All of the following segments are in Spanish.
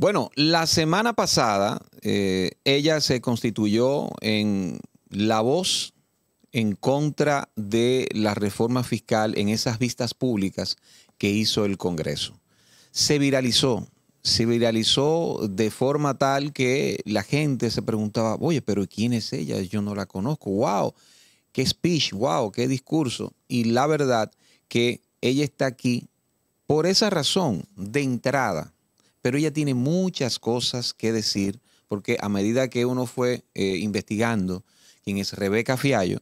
Bueno, la semana pasada eh, ella se constituyó en la voz en contra de la reforma fiscal en esas vistas públicas que hizo el Congreso. Se viralizó, se viralizó de forma tal que la gente se preguntaba, oye, pero ¿quién es ella? Yo no la conozco, wow, qué speech, wow, qué discurso. Y la verdad que ella está aquí por esa razón de entrada pero ella tiene muchas cosas que decir, porque a medida que uno fue eh, investigando quien es Rebeca Fiallo,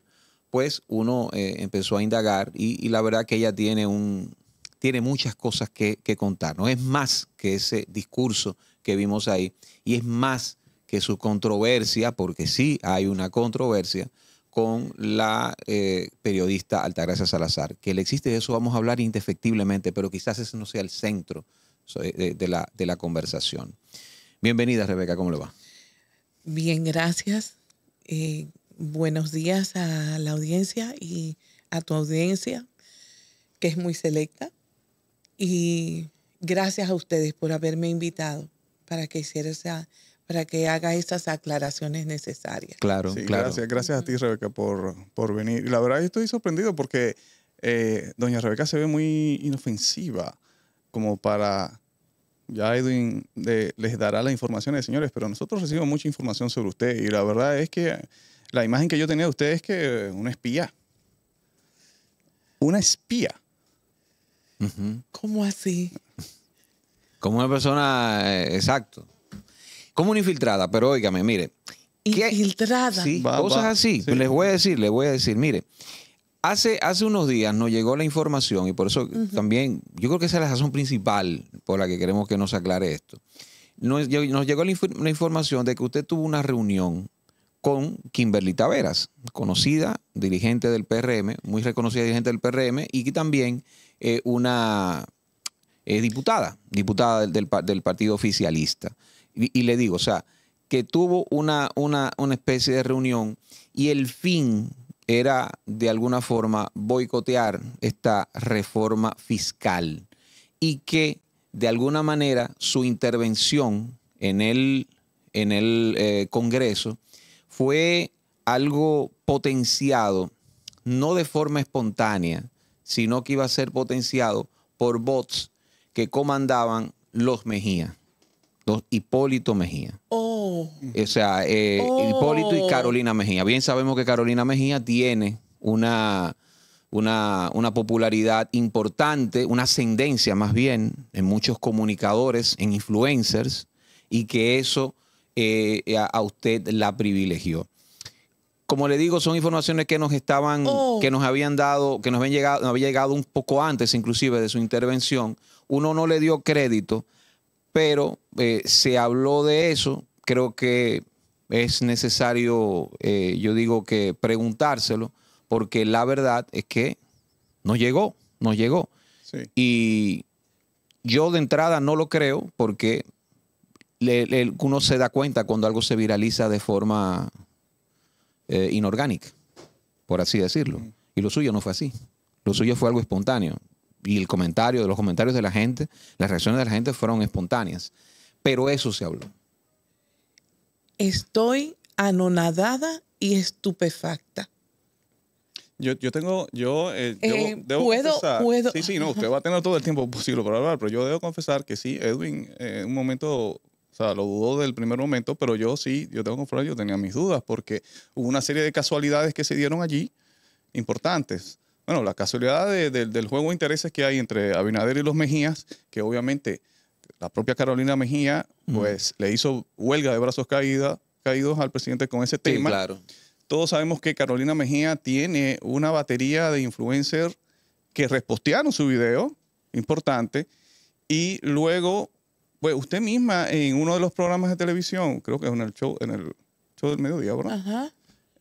pues uno eh, empezó a indagar y, la verdad que ella tiene, un, tiene muchas cosas que, contar. No es más que ese discurso que vimos ahí y es más que su controversia, porque sí hay una controversia con la eh, periodista Altagracia Salazar. Que le existe eso vamos a hablar indefectiblemente, pero quizás ese no sea el centro de, la, de la conversación. Bienvenida, Rebeca, ¿cómo le va? Bien, gracias. Eh, buenos días a la audiencia y a tu audiencia, que es muy selecta. Y gracias a ustedes por haberme invitado para que hiciera para que haga esas aclaraciones necesarias. Claro, sí, claro. Gracias, gracias a ti, Rebeca, por, por venir. la verdad, estoy sorprendido porque eh, doña Rebeca se ve muy inofensiva como para, ya Edwin les dará las informaciones, señores, pero nosotros recibimos mucha información sobre usted y la verdad es que la imagen que yo tenía de usted es que una espía. Una espía. ¿Cómo así? Como una persona, eh, exacto. Como una infiltrada, pero óigame, mire. Infiltrada. ¿Sí? cosas así. Les voy a decir, les voy a decir, mire. Hace, unos días nos llegó la información y por eso también, yo creo que esa es la razón principal por la que queremos que nos aclare esto. Nos, llegó la, información de que usted tuvo una reunión con Kimberly Taveras, conocida dirigente del PRM, muy reconocida dirigente del PRM y que también eh, una eh, diputada, diputada del, partido oficialista. Y, le digo, o sea, que tuvo una, una, una especie de reunión y el fin era de alguna forma boicotear esta reforma fiscal y que de alguna manera su intervención en el, en el eh, Congreso fue algo potenciado, no de forma espontánea, sino que iba a ser potenciado por bots que comandaban los Mejía. Hipólito Mejía. Oh. O sea, eh, Hipólito y oh. Carolina Mejía. Bien sabemos que Carolina Mejía tiene una, una, popularidad importante, una ascendencia más bien en muchos comunicadores, en influencers, y que eso eh, a usted la privilegió como le digo, son informaciones que nos estaban, oh. que nos habían dado, que nos habían llegado, había llegado un poco antes, inclusive de su intervención. Uno no le dio crédito pero eh, se habló de eso. Creo que es necesario, eh, yo digo que preguntárselo, porque la verdad es que nos llegó, nos llegó. Y yo de entrada no lo creo porque uno se da cuenta cuando algo se viraliza de forma eh, inorgánica, por así decirlo. Y lo suyo no fue así. Lo suyo fue algo espontáneo y el comentario, de los comentarios de la gente, las reacciones de la gente fueron espontáneas. Pero eso se habló. Estoy anonadada y estupefacta. Yo, tengo, yo eh, debo, eh, ¿puedo, Sí, sí, no, usted va a tener todo el tiempo posible para hablar, pero yo debo confesar que sí, Edwin, en eh, un momento o sea, lo dudó del primer momento, pero yo sí, yo tengo que confesar, yo tenía mis dudas porque hubo una serie de casualidades que se dieron allí importantes. Bueno, la casualidad del juego de intereses que hay entre Abinader y los Mejías, que obviamente la propia Carolina Mejía, pues le hizo huelga de brazos caídos al presidente con ese tema. claro. Todos sabemos que Carolina Mejía tiene una batería de influencers que repostearon su video, importante, y luego, pues usted misma en uno de los programas de televisión, creo que es en el show, en el show del mediodía, ¿verdad? Ajá.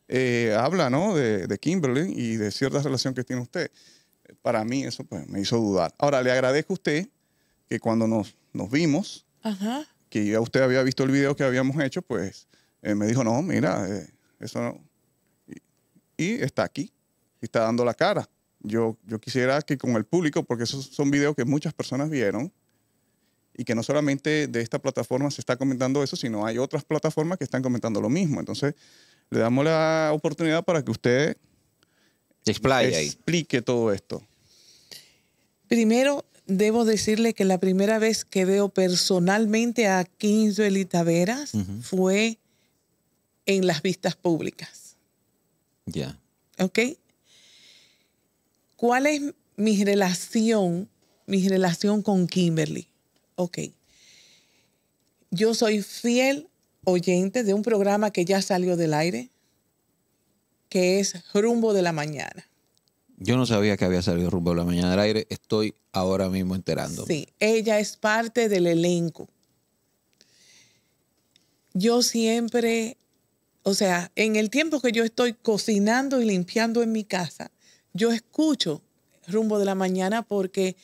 Eh, habla ¿no? de, de, Kimberly y de cierta relación que tiene usted. Para mí eso pues, me hizo dudar. Ahora, le agradezco a usted que cuando nos, nos vimos, que ya usted había visto el video que habíamos hecho, pues eh, me dijo, no, mira, eh, eso no. Y, está aquí, y está dando la cara. Yo, yo quisiera que con el público, porque esos son videos que muchas personas vieron, y que no solamente de esta plataforma se está comentando eso, sino hay otras plataformas que están comentando lo mismo. Entonces, le damos la oportunidad para que usted explique todo esto. Primero, debo decirle que la primera vez que veo personalmente a Quince Taveras fue en las vistas públicas. Ya. ¿Ok? ¿Cuál es mi relación, mi relación con Kimberly? Ok. Yo soy fiel oyente de un programa que ya salió del aire, que es Rumbo de la Mañana. Yo no sabía que había salido Rumbo de la Mañana del aire, estoy ahora mismo enterando. Sí, ella es parte del elenco. Yo siempre, o sea, en el tiempo que yo estoy cocinando y limpiando en mi casa, yo escucho Rumbo de la Mañana porque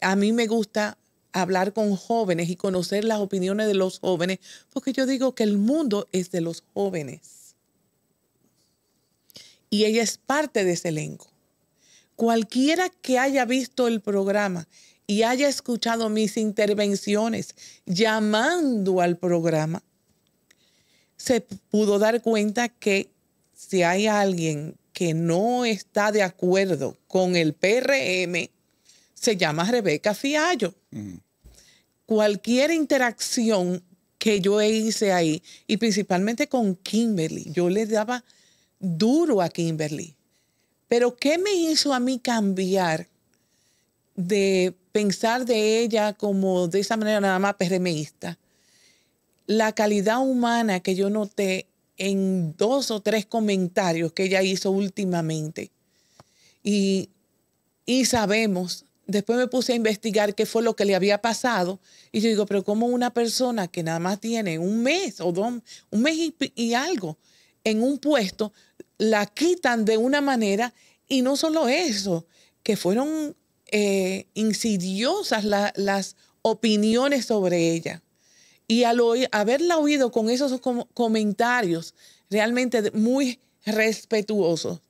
a mí me gusta hablar con jóvenes y conocer las opiniones de los jóvenes, porque yo digo que el mundo es de los jóvenes. Y ella es parte de ese elenco. Cualquiera que haya visto el programa y haya escuchado mis intervenciones llamando al programa, se pudo dar cuenta que si hay alguien que no está de acuerdo con el PRM, se llama Rebeca Fiallo. Cualquier interacción que yo hice ahí, y principalmente con Kimberly, yo le daba duro a Kimberly. Pero ¿qué me hizo a mí cambiar de pensar de ella como de esa manera nada más perremeísta? La calidad humana que yo noté en dos o tres comentarios que ella hizo últimamente. Y, y sabemos después me puse a investigar qué fue lo que le había pasado y yo digo, pero ¿cómo una persona que nada más tiene un mes o dos, un mes y, algo en un puesto, la quitan de una manera y no solo eso, que fueron eh, insidiosas las opiniones sobre ella. Y al haberla oído con esos comentarios realmente muy respetuosos,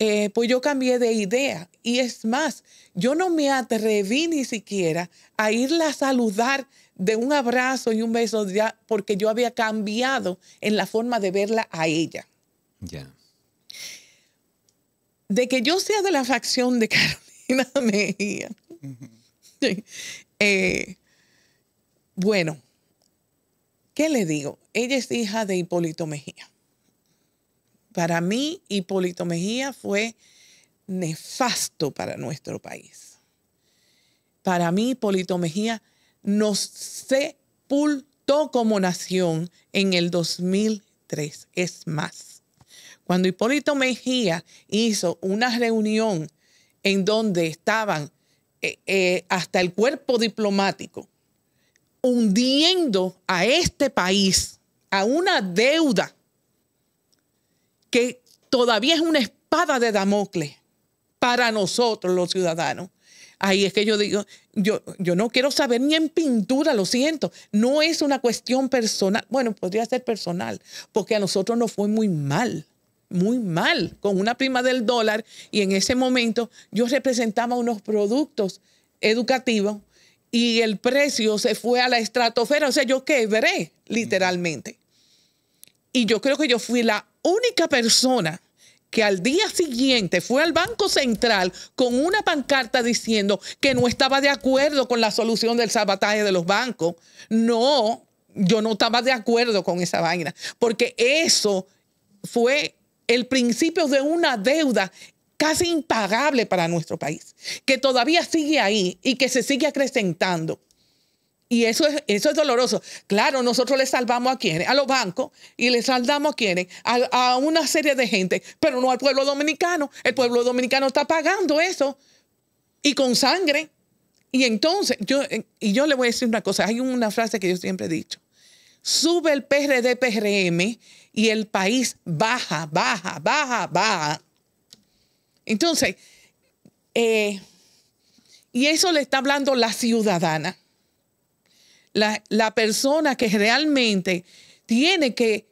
eh, pues yo cambié de idea. Y es más, yo no me atreví ni siquiera a irla a saludar de un abrazo y un beso, ya, porque yo había cambiado en la forma de verla a ella. Ya. De que yo sea de la facción de Carolina Mejía. Eh, bueno, ¿qué le digo? Ella es hija de Hipólito Mejía para mí, Hipólito Mejía fue nefasto para nuestro país. Para mí, Hipólito Mejía nos sepultó como nación en el 2003. Es más, cuando Hipólito Mejía hizo una reunión en donde estaban eh, eh, hasta el cuerpo diplomático, hundiendo a este país a una deuda que todavía es una espada de Damocles para nosotros los ciudadanos. Ahí es que yo digo, yo, yo no quiero saber ni en pintura, lo siento, no es una cuestión personal, bueno, podría ser personal, porque a nosotros nos fue muy mal, muy mal, con una prima del dólar y en ese momento yo representaba unos productos educativos y el precio se fue a la estratosfera, o sea, yo quebré literalmente. Y yo creo que yo fui la única persona que al día siguiente fue al Banco Central con una pancarta diciendo que no estaba de acuerdo con la solución del sabotaje de los bancos. No, yo no estaba de acuerdo con esa vaina, porque eso fue el principio de una deuda casi impagable para nuestro país, que todavía sigue ahí y que se sigue acrecentando. Y eso es, eso es doloroso. Claro, nosotros le salvamos a quienes, a los bancos, y le salvamos a quienes, a, una serie de gente, pero no al pueblo dominicano. El pueblo dominicano está pagando eso y con sangre. Y entonces, yo, eh, y yo le voy a decir una cosa, hay una frase que yo siempre he dicho. Sube el PRD, PRM y el país baja, baja, baja, baja. Entonces, eh, y eso le está hablando la ciudadana la, persona que realmente tiene que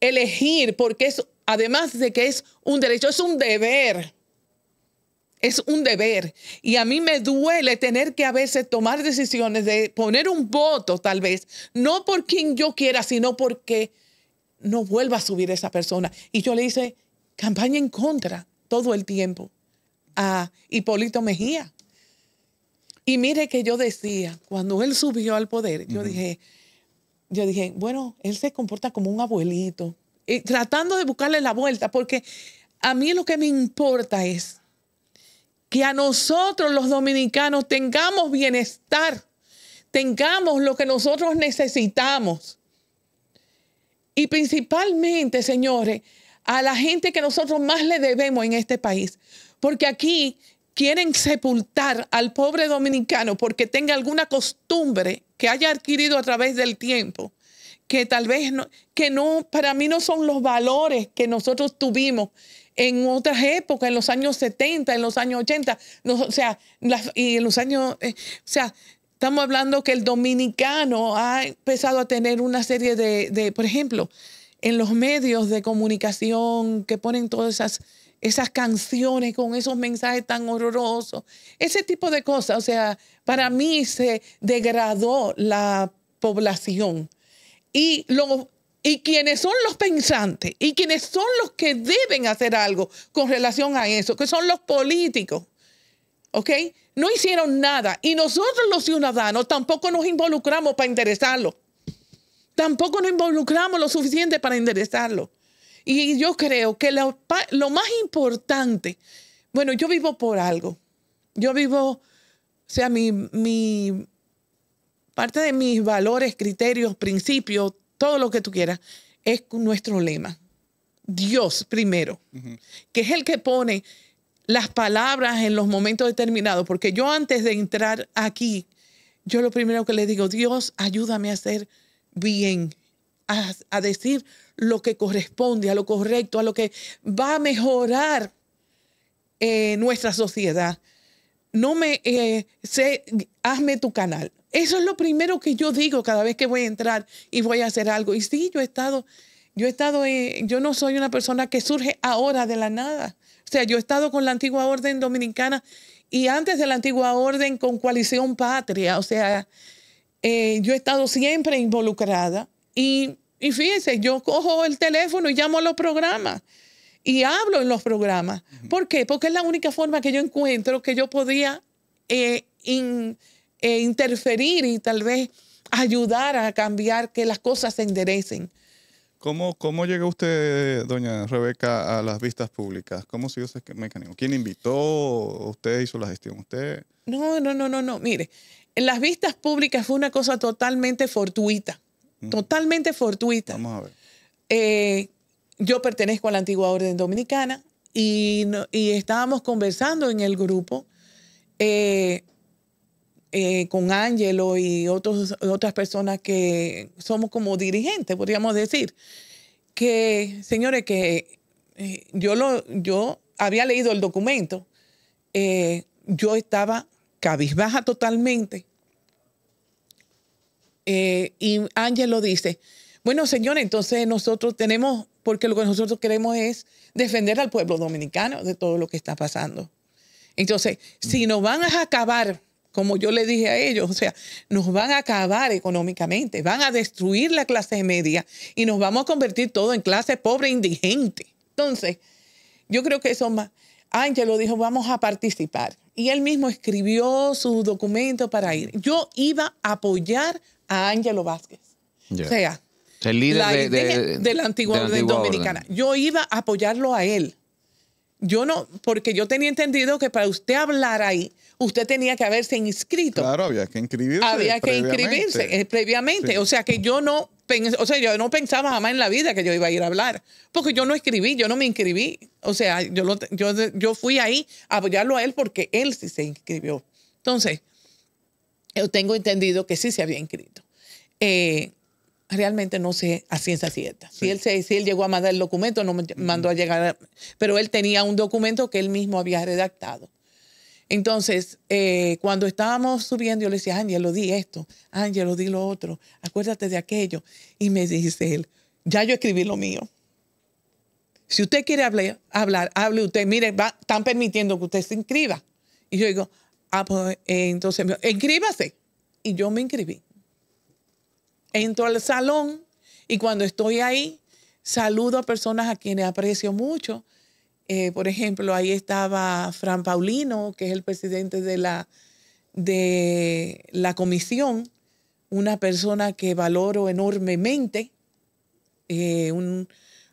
elegir, porque además de que es un derecho, es un deber. Es un deber. Y a mí me duele tener que a veces tomar decisiones de poner un voto, tal vez, no por quien yo quiera, sino porque no vuelva a subir esa persona. Y yo le hice campaña en contra todo el tiempo a Hipólito Mejía. Y mire que yo decía, cuando él subió al poder, yo dije, yo dije, bueno, él se comporta como un abuelito, y eh, tratando de buscarle la vuelta, porque a mí lo que me importa es que a nosotros los dominicanos tengamos bienestar, tengamos lo que nosotros necesitamos. Y principalmente, señores, a la gente que nosotros más le debemos en este país, porque aquí quieren sepultar al pobre dominicano porque tenga alguna costumbre que haya adquirido a través del tiempo, que tal vez no, que no, para mí no son los valores que nosotros tuvimos en otras épocas, en los años 70, en los años 80, o sea, y en los años, eh, o sea, estamos hablando que el dominicano ha empezado a tener una serie de por ejemplo, en los medios de comunicación que ponen todas esas esas canciones con esos mensajes tan horrorosos, ese tipo de cosas. O sea, para mí se degradó la población. Y, y quienes son los pensantes y quienes son los que deben hacer algo con relación a eso, que son los políticos. ¿Ok? No hicieron nada. Y nosotros los ciudadanos tampoco nos involucramos para interesarlo. Tampoco nos involucramos lo suficiente para interesarlo. Y yo creo que lo, lo más importante, bueno, yo vivo por algo. Yo vivo, o sea, mi, mi, parte de mis valores, criterios, principios, todo lo que tú quieras, es nuestro lema. Dios primero, que es el que pone las palabras en los momentos determinados, porque yo antes de entrar aquí, yo lo primero que le digo, Dios, ayúdame a hacer bien a, decir lo que corresponde, a lo correcto, a lo que va a mejorar eh, nuestra sociedad. No me eh, sé, hazme tu canal. Eso es lo primero que yo digo cada vez que voy a entrar y voy a hacer algo. Y sí, yo he estado, yo he estado, yo no soy una persona que surge ahora de la nada. O sea, yo he estado con la antigua orden dominicana y antes de la antigua orden con coalición patria. O sea, eh, yo he estado siempre involucrada y, y fíjense, yo cojo el teléfono y llamo a los programas y hablo en los programas. ¿Por qué? Porque es la única forma que yo encuentro que yo podía eh, eh, interferir y tal vez ayudar a cambiar que las cosas se enderecen. ¿Cómo, ¿Cómo llegó usted, doña Rebeca, a las vistas públicas? ¿Cómo se hizo ese mecanismo? ¿Quién invitó? ¿Usted hizo la gestión? ¿Usted? No, no, no, no, no. Mire, en las vistas públicas fue una cosa totalmente fortuita totalmente fortuita. Eh, yo pertenezco a la antigua orden dominicana y, estábamos conversando en el grupo eh, eh, con Ángelo y otros, otras personas que somos como dirigentes, podríamos decir, que, señores, que yo, lo, yo había leído el documento, yo estaba cabizbaja totalmente eh, y Ángel lo dice, bueno, señor, entonces nosotros tenemos, porque lo que nosotros queremos es defender al pueblo dominicano de todo lo que está pasando. Entonces, si mm. nos van a acabar, como yo le dije a ellos, o sea, nos van a acabar económicamente, van a destruir la clase media y nos vamos a convertir todo en clase pobre e indigente. Entonces, yo creo que eso más. Ángel lo dijo, vamos a participar. Y él mismo escribió su documento para ir. Yo iba a apoyar a Ángelo Vázquez. O sea, el líder de, la antigua, de dominicana. Yo iba a apoyarlo a él. Yo no, porque yo tenía entendido que para usted hablar ahí, usted tenía que haberse inscrito. Claro, había que inscribirse. Había que inscribirse eh, previamente. O sea que yo no, o sea, yo no pensaba jamás en la vida que yo iba a ir a hablar, porque yo no escribí, yo no me inscribí. O sea, yo, lo, yo, yo fui ahí a apoyarlo a él porque él sí se inscribió. Entonces, yo eh, tengo entendido que sí se había inscrito. Eh, realmente no sé a ciencia cierta. Si, él si él llegó a mandar el documento, no me mandó a llegar, pero él tenía un documento que él mismo había redactado. Entonces, eh, cuando estábamos subiendo, yo le decía, Ángel, lo di esto, Ángel, lo di lo otro, acuérdate de aquello. Y me dice él, ya yo escribí lo mío. Si usted quiere hablar, hable usted, mire, están permitiendo que usted se inscriba. Y yo digo, Ah, pues, eh, entonces, inscríbase. Y yo me inscribí. Entro al salón y cuando estoy ahí, saludo a personas a quienes aprecio mucho. Eh, por ejemplo, ahí estaba Fran Paulino, que es el presidente de la, de la comisión, una persona que valoro enormemente, eh,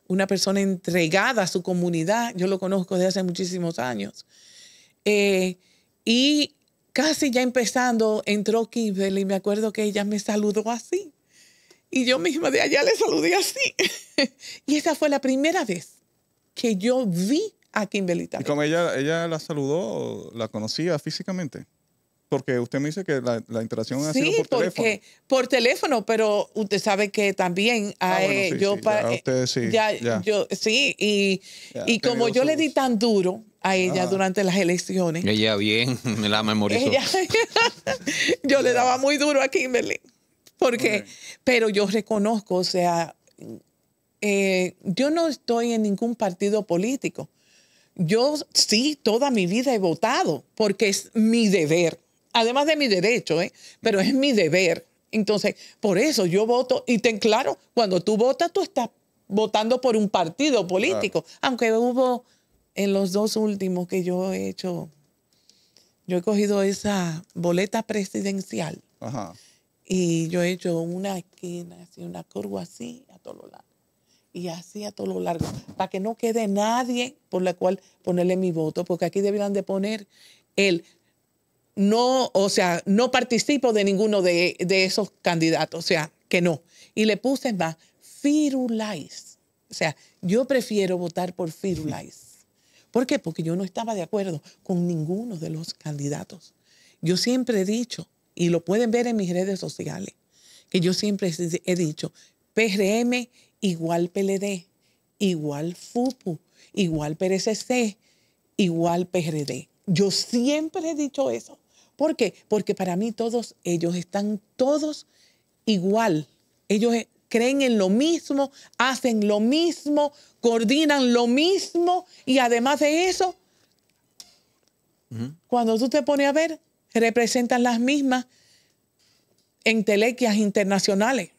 una persona entregada a su comunidad, yo lo conozco desde hace muchísimos años. Y casi ya empezando entró Kimberly y me acuerdo que ella me saludó así. Y yo misma de allá le saludé así. y esa fue la primera vez que yo vi a Kimberly. ¿Y como ella, ella la saludó, la conocía físicamente? Porque usted me dice que la, interacción ha sido por teléfono. Sí, Porque, por teléfono, pero usted sabe que también ah, sí, yo ya, eh, sí, sí y, como yo le di tan duro a ella ah. durante las elecciones. Ella bien, me la memorizó. yo le daba muy duro a Kimberly. Porque, pero yo reconozco, o sea, eh, yo no estoy en ningún partido político. Yo sí, toda mi vida he votado porque es mi deber además de mi derecho, ¿eh? pero es mi deber. Entonces, por eso yo voto y ten claro, cuando tú votas, tú estás votando por un partido político, aunque hubo en los dos últimos que yo he hecho, yo he cogido esa boleta presidencial y yo he hecho una esquina, así, una curva así, a todos los largo. Y así a todos lo largo, para que no quede nadie por la cual ponerle mi voto, porque aquí deberían de poner el no, o sea, no participo de ninguno de, esos candidatos, o sea, que no. Y le puse más, Firulais. O sea, yo prefiero votar por Firulais. ¿Por qué? Porque yo no estaba de acuerdo con ninguno de los candidatos. Yo siempre he dicho, y lo pueden ver en mis redes sociales, que yo siempre he dicho, PRM igual PLD, igual FUPU, igual PRCC, igual PRD. Yo siempre he dicho eso. ¿Por qué? Porque para mí todos ellos están todos igual. Ellos e, creen en lo mismo, hacen lo mismo, coordinan lo mismo y además de eso, cuando tú te pones a ver, representan las mismas entelequias internacionales.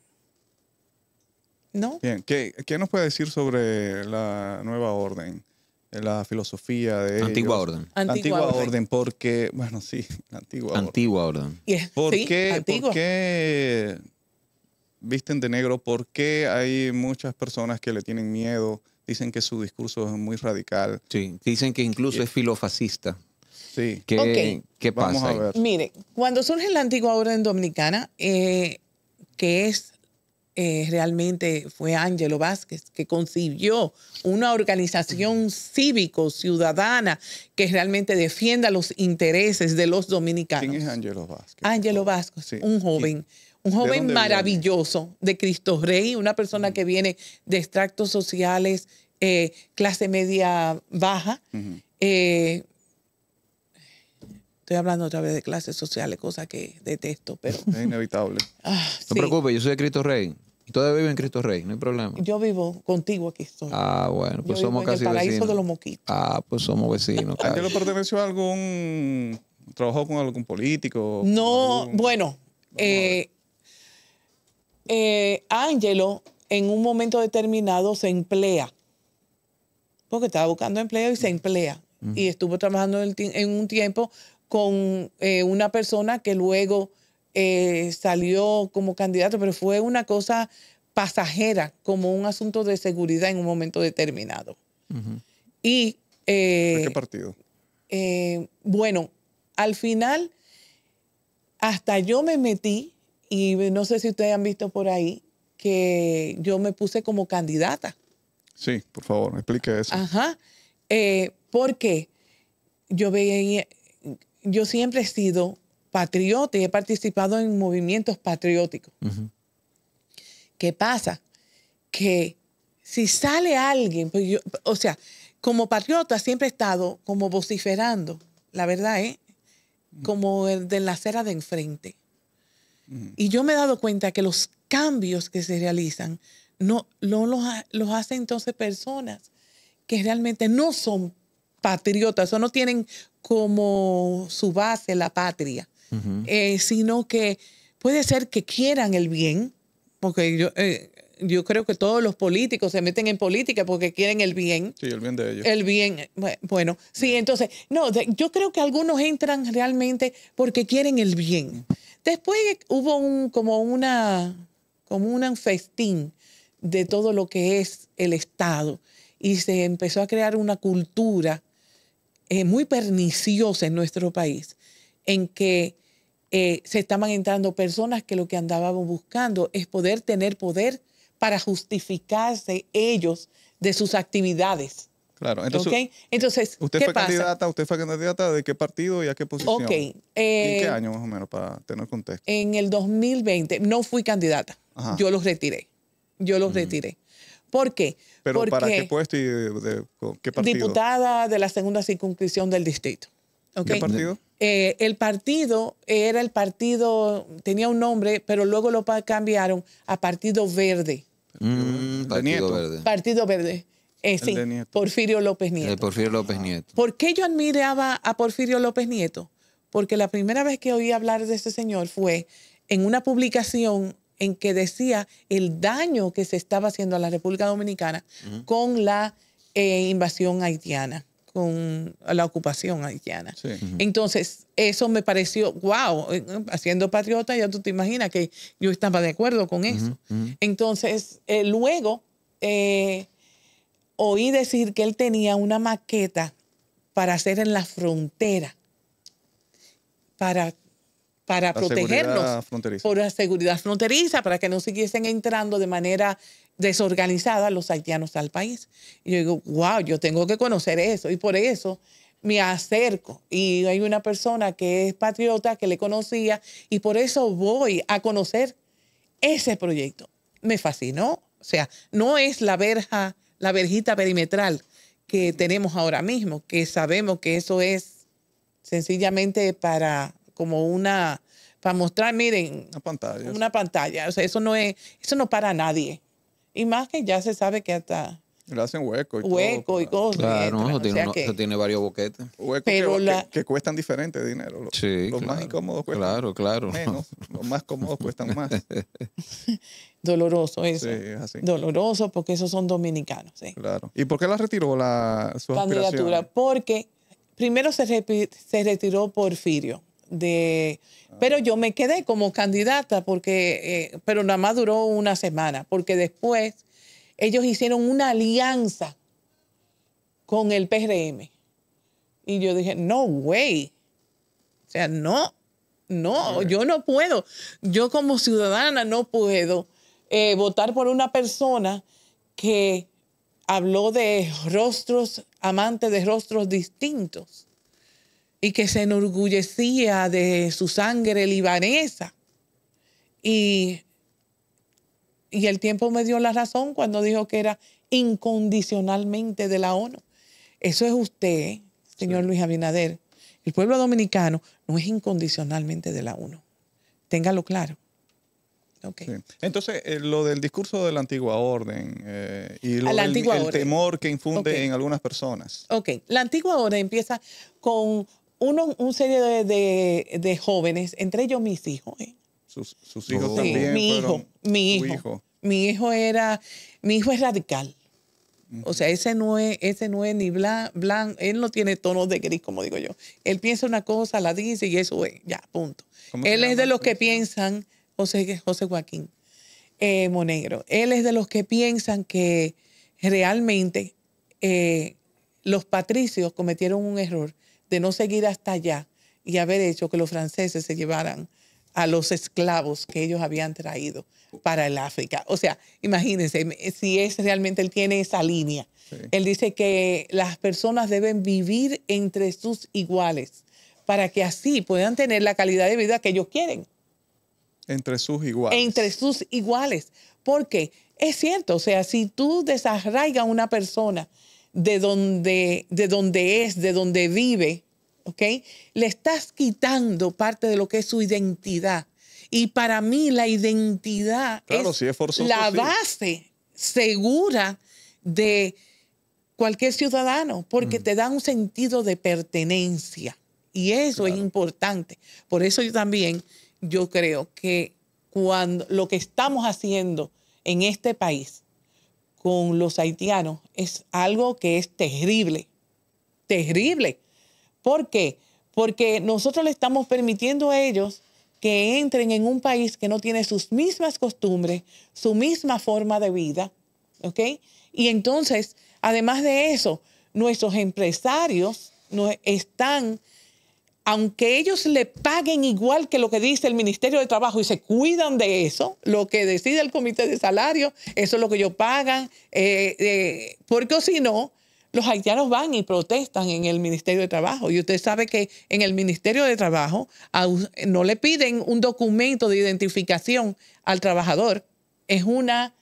¿No? Bien, ¿qué, nos puede decir sobre la nueva orden? la filosofía de Antigua Orden. Antigua, orden. porque, bueno, sí, antigua, antigua orden. porque ¿Por, qué, visten de negro? porque hay muchas personas que le tienen miedo? Dicen que su discurso es muy radical. Sí, dicen que incluso eh. es filofascista. Sí. ¿Qué, pasa? Mire, cuando surge la antigua orden dominicana, eh, que es eh, realmente fue Ángelo Vázquez, que concibió una organización cívico-ciudadana que realmente defienda los intereses de los dominicanos. ¿Quién es Ángelo Vázquez? Ángelo Vázquez, un joven. Un joven maravilloso de Cristo Rey, una persona que viene de extractos sociales, eh, clase media baja. Eh, estoy hablando otra vez de clases sociales, cosa que detesto, pero... Es inevitable. Ah, no te preocupes, yo soy de Cristo Rey. ¿Y todavía vive en Cristo Rey? No hay problema. Yo vivo contigo aquí. Estoy. Ah, bueno, pues somos casi vecinos. de los moquitos. Ah, pues somos vecinos. ¿A perteneció a algún... trabajó con algún político? No, bueno, eh, eh, Ángelo, en un momento determinado se emplea, porque estaba buscando empleo y se emplea. Mm. Y estuvo trabajando en un tiempo con eh, una persona que luego eh, salió como candidato, pero fue una cosa pasajera, como un asunto de seguridad en un momento determinado. Y... qué eh, partido? Eh, bueno, al final, hasta yo me metí, y no sé si ustedes han visto por ahí, que yo me puse como candidata. Sí, por favor, explique eso. Ajá. porque yo veía, yo siempre he sido patriota y he participado en movimientos patrióticos. ¿Qué pasa? Que si sale alguien, pues o sea, como patriota siempre he estado como vociferando, la verdad, ¿eh? Como el de la acera de enfrente. Y yo me he dado cuenta que los cambios que se realizan no, los, los hacen entonces personas que realmente no son patriotas o no tienen como su base la patria, eh, sino que puede ser que quieran el bien, porque yo, eh, yo creo que todos los políticos se meten en política porque quieren el bien. Sí, el bien de ellos. El bien, bueno, sí, entonces, no, yo creo que algunos entran realmente porque quieren el bien. Después hubo como una, como un festín de todo lo que es el Estado y se empezó a crear una cultura eh, muy perniciosa en nuestro país en que eh, se estaban entrando personas que lo que andábamos buscando es poder tener poder para justificarse ellos de sus actividades. Claro, entonces, usted fue candidata, usted fue candidata de qué partido y a qué posición. ¿En qué eh, año más o menos para tener contexto? En el 2020 no fui candidata, yo los retiré, yo los retiré. ¿Por qué? Pero para qué puesto y de, qué partido? Diputada de la segunda circunscripción del distrito. Okay. ¿Qué partido? Eh, el partido era el partido, tenía un nombre, pero luego lo cambiaron a Partido Verde. Mm, partido Verde. Partido Verde. Eh, sí, Porfirio López Nieto. Porfirio López Nieto. ¿Por qué yo admiraba a Porfirio López Nieto? Porque la primera vez que oí hablar de ese señor fue en una publicación en que decía el daño que se estaba haciendo a la República Dominicana con la eh, invasión haitiana con la ocupación haitiana. Entonces, eso me pareció, wow, eh, haciendo patriota, ya tú te imaginas que yo estaba de acuerdo con eso. Entonces, eh, luego eh, oí decir que él tenía una maqueta para hacer en la frontera, para para protegernos por la seguridad fronteriza, para que no siguiesen entrando de manera desorganizada los haitianos al país. Y yo digo, wow, yo tengo que conocer eso. Y por eso me acerco. Y hay una persona que es patriota, que le conocía, y por eso voy a conocer ese proyecto. Me fascinó. O sea, no es la verja, la verjita perimetral que tenemos ahora mismo, que sabemos que eso es sencillamente para como una, para mostrar, miren, una pantalla. O sea, eso no es, eso no para nadie. Y más que ya se sabe que hasta le hacen hueco y Hueco y cosas. Claro, tiene, varios boquetes. Hueco que, que, cuestan diferente dinero. Los, sí, los más incómodos cuestan claro, claro. menos. Los más cómodos cuestan más. Doloroso eso. Sí, así. Doloroso porque esos son dominicanos. ¿sí? Claro. ¿Y por qué la retiró la su candidatura? Porque primero se, se retiró Porfirio de pero yo me quedé como candidata porque eh, pero nada más duró una semana porque después ellos hicieron una alianza con el PRM y yo dije no way o sea no no yo no puedo yo como ciudadana no puedo eh, votar por una persona que habló de rostros amantes de rostros distintos y que se enorgullecía de su sangre libanesa. Y, el tiempo me dio la razón cuando dijo que era incondicionalmente de la ONU. Eso es usted, señor Luis Abinader. El pueblo dominicano no es incondicionalmente de la ONU. Téngalo claro. Entonces, eh, lo del discurso de la antigua orden eh, y el temor que infunde en algunas personas. Ok, la antigua orden empieza con uno, un serie de, jóvenes, entre ellos mis hijos. ¿eh? Sus, hijos también. Mi hijo, mi hijo, Mi hijo era, mi hijo es radical. O sea, ese no es, ese no ni blanco, él no tiene tonos de gris, como digo yo. Él piensa una cosa, la dice y eso es, ya, punto. Él es de los que piensan, José, José Joaquín eh, Monegro, él es de los que piensan que realmente eh, los patricios cometieron un error de no seguir hasta allá y haber hecho que los franceses se llevaran a los esclavos que ellos habían traído para el África. O sea, imagínense, si es realmente, él tiene esa línea. Él dice que las personas deben vivir entre sus iguales para que así puedan tener la calidad de vida que ellos quieren. Entre sus iguales. Entre sus iguales. Porque es cierto, o sea, si tú desarraigas a una persona de donde, de es, de donde vive, Le estás quitando parte de lo que es su identidad. Y para mí la identidad es, la base segura de cualquier ciudadano, porque mm. te da un sentido de pertenencia. Y eso es importante. Por eso yo también, yo creo que cuando lo que estamos haciendo en este país, con los haitianos es algo que es terrible, terrible. ¿Por qué? Porque nosotros le estamos permitiendo a ellos que entren en un país que no tiene sus mismas costumbres, su misma forma de vida, ¿ok? Y entonces, además de eso, nuestros empresarios están aunque ellos le paguen igual que lo que dice el Ministerio de Trabajo y se cuidan de eso, lo que decide el Comité de Salario, eso es lo que ellos pagan, eh, eh, porque si no, los haitianos van y protestan en el Ministerio de Trabajo. Y usted sabe que en el Ministerio de Trabajo no le piden un documento de identificación al trabajador, es, una,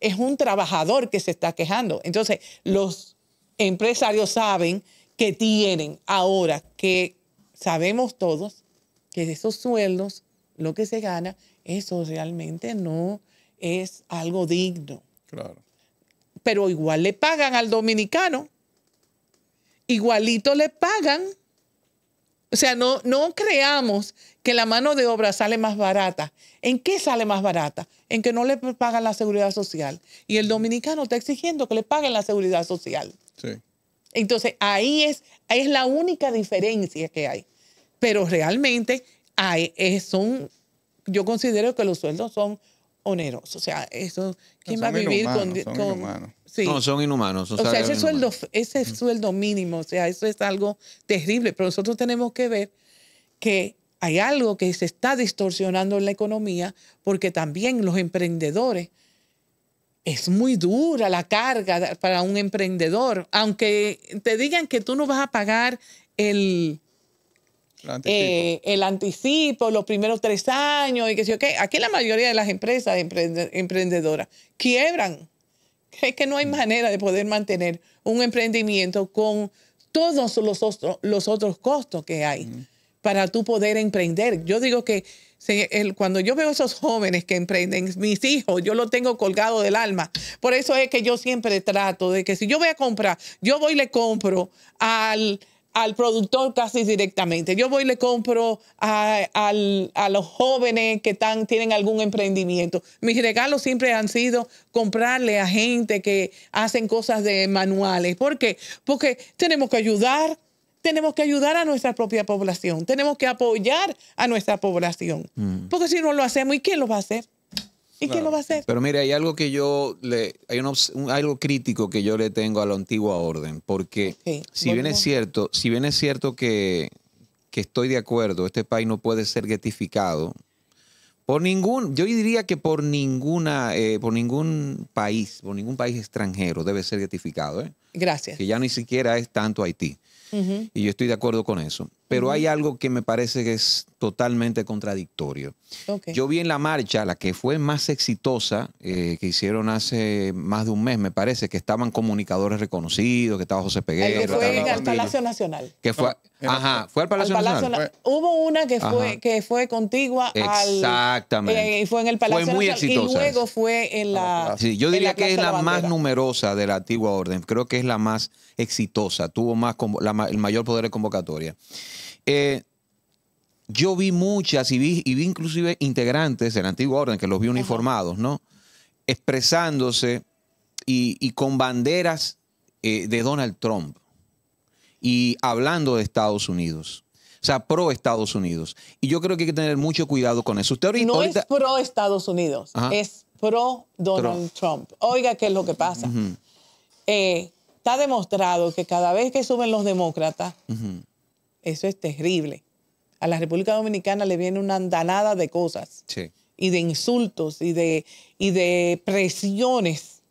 es un trabajador que se está quejando. Entonces, los empresarios saben que tienen ahora que sabemos todos que de esos sueldos, lo que se gana, eso realmente no es algo digno. Claro. Pero igual le pagan al dominicano, igualito le pagan. O sea, no, no creamos que la mano de obra sale más barata. ¿En qué sale más barata? En que no le pagan la seguridad social. Y el dominicano está exigiendo que le paguen la seguridad social. Sí. Entonces, ahí es, es la única diferencia que hay. Pero realmente hay, es, son, yo considero que los sueldos son onerosos. O sea, eso, ¿quién va a vivir con, son inhumanos. No, son inhumanos. o sea, ese sueldo, ese sueldo mínimo, o sea, eso es algo terrible. Pero nosotros tenemos que ver que hay algo que se está distorsionando en la economía porque también los emprendedores es muy dura la carga para un emprendedor. Aunque te digan que tú no vas a pagar el, el anticipo. Eh, los primeros tres años y que si yo Aquí la mayoría de las empresas emprendedoras quiebran. Es que no hay mm. manera de poder mantener un emprendimiento con todos los, los otros costos que hay mm. para tú poder emprender. Yo digo que cuando yo veo esos jóvenes que emprenden, mis hijos, yo lo tengo colgado del alma. Por eso es que yo siempre trato de que si yo voy a comprar, yo voy y le compro al, productor casi directamente. Yo voy y le compro a, los jóvenes que tienen algún emprendimiento. Mis regalos siempre han sido comprarle a gente que hacen cosas de manuales. ¿Por qué? Porque tenemos que ayudar tenemos que ayudar a nuestra propia población, tenemos que apoyar a nuestra población, mm. porque si no lo hacemos, ¿y quién lo va a hacer? ¿Y quién lo va a hacer? Pero mire, hay algo que yo le, hay un, algo crítico que yo le tengo a la antigua orden, porque si bien es cierto, si bien cierto que, estoy de acuerdo, este país no puede ser getificado, por ningún, yo diría que por ninguna, eh, por ningún país, por ningún país extranjero debe ser getificado. ¿eh? Gracias. Que ya ni siquiera es tanto Haití. Y yo estoy de acuerdo con eso pero hay algo que me parece que es totalmente contradictorio. Yo vi en la marcha, la que fue más exitosa, eh, que hicieron hace más de un mes, me parece, que estaban comunicadores reconocidos, que estaba José Peguero. El que fue en el Palacio Nacional. Que ajá, fue al Palacio, Nacional. Hubo una que fue, que fue contigua al... Exactamente. y eh, fue en el Palacio Nacional y luego fue en la... Ah, sí, yo diría que es la, más numerosa de la antigua orden. Creo que es la más exitosa, tuvo más el mayor poder de convocatoria. Eh, yo vi muchas y vi, inclusive integrantes del antiguo orden que los vi uniformados, ¿no? Expresándose y, con banderas eh, de Donald Trump y hablando de Estados Unidos. O sea, pro Estados Unidos. Y yo creo que hay que tener mucho cuidado con eso. Usted ahorita, no es pro Estados Unidos, es pro Donald Trump. Oiga, ¿qué es lo que pasa? Eh, está demostrado que cada vez que suben los demócratas, eso es terrible. A la República Dominicana le viene una andanada de cosas y de insultos y de, y de presiones.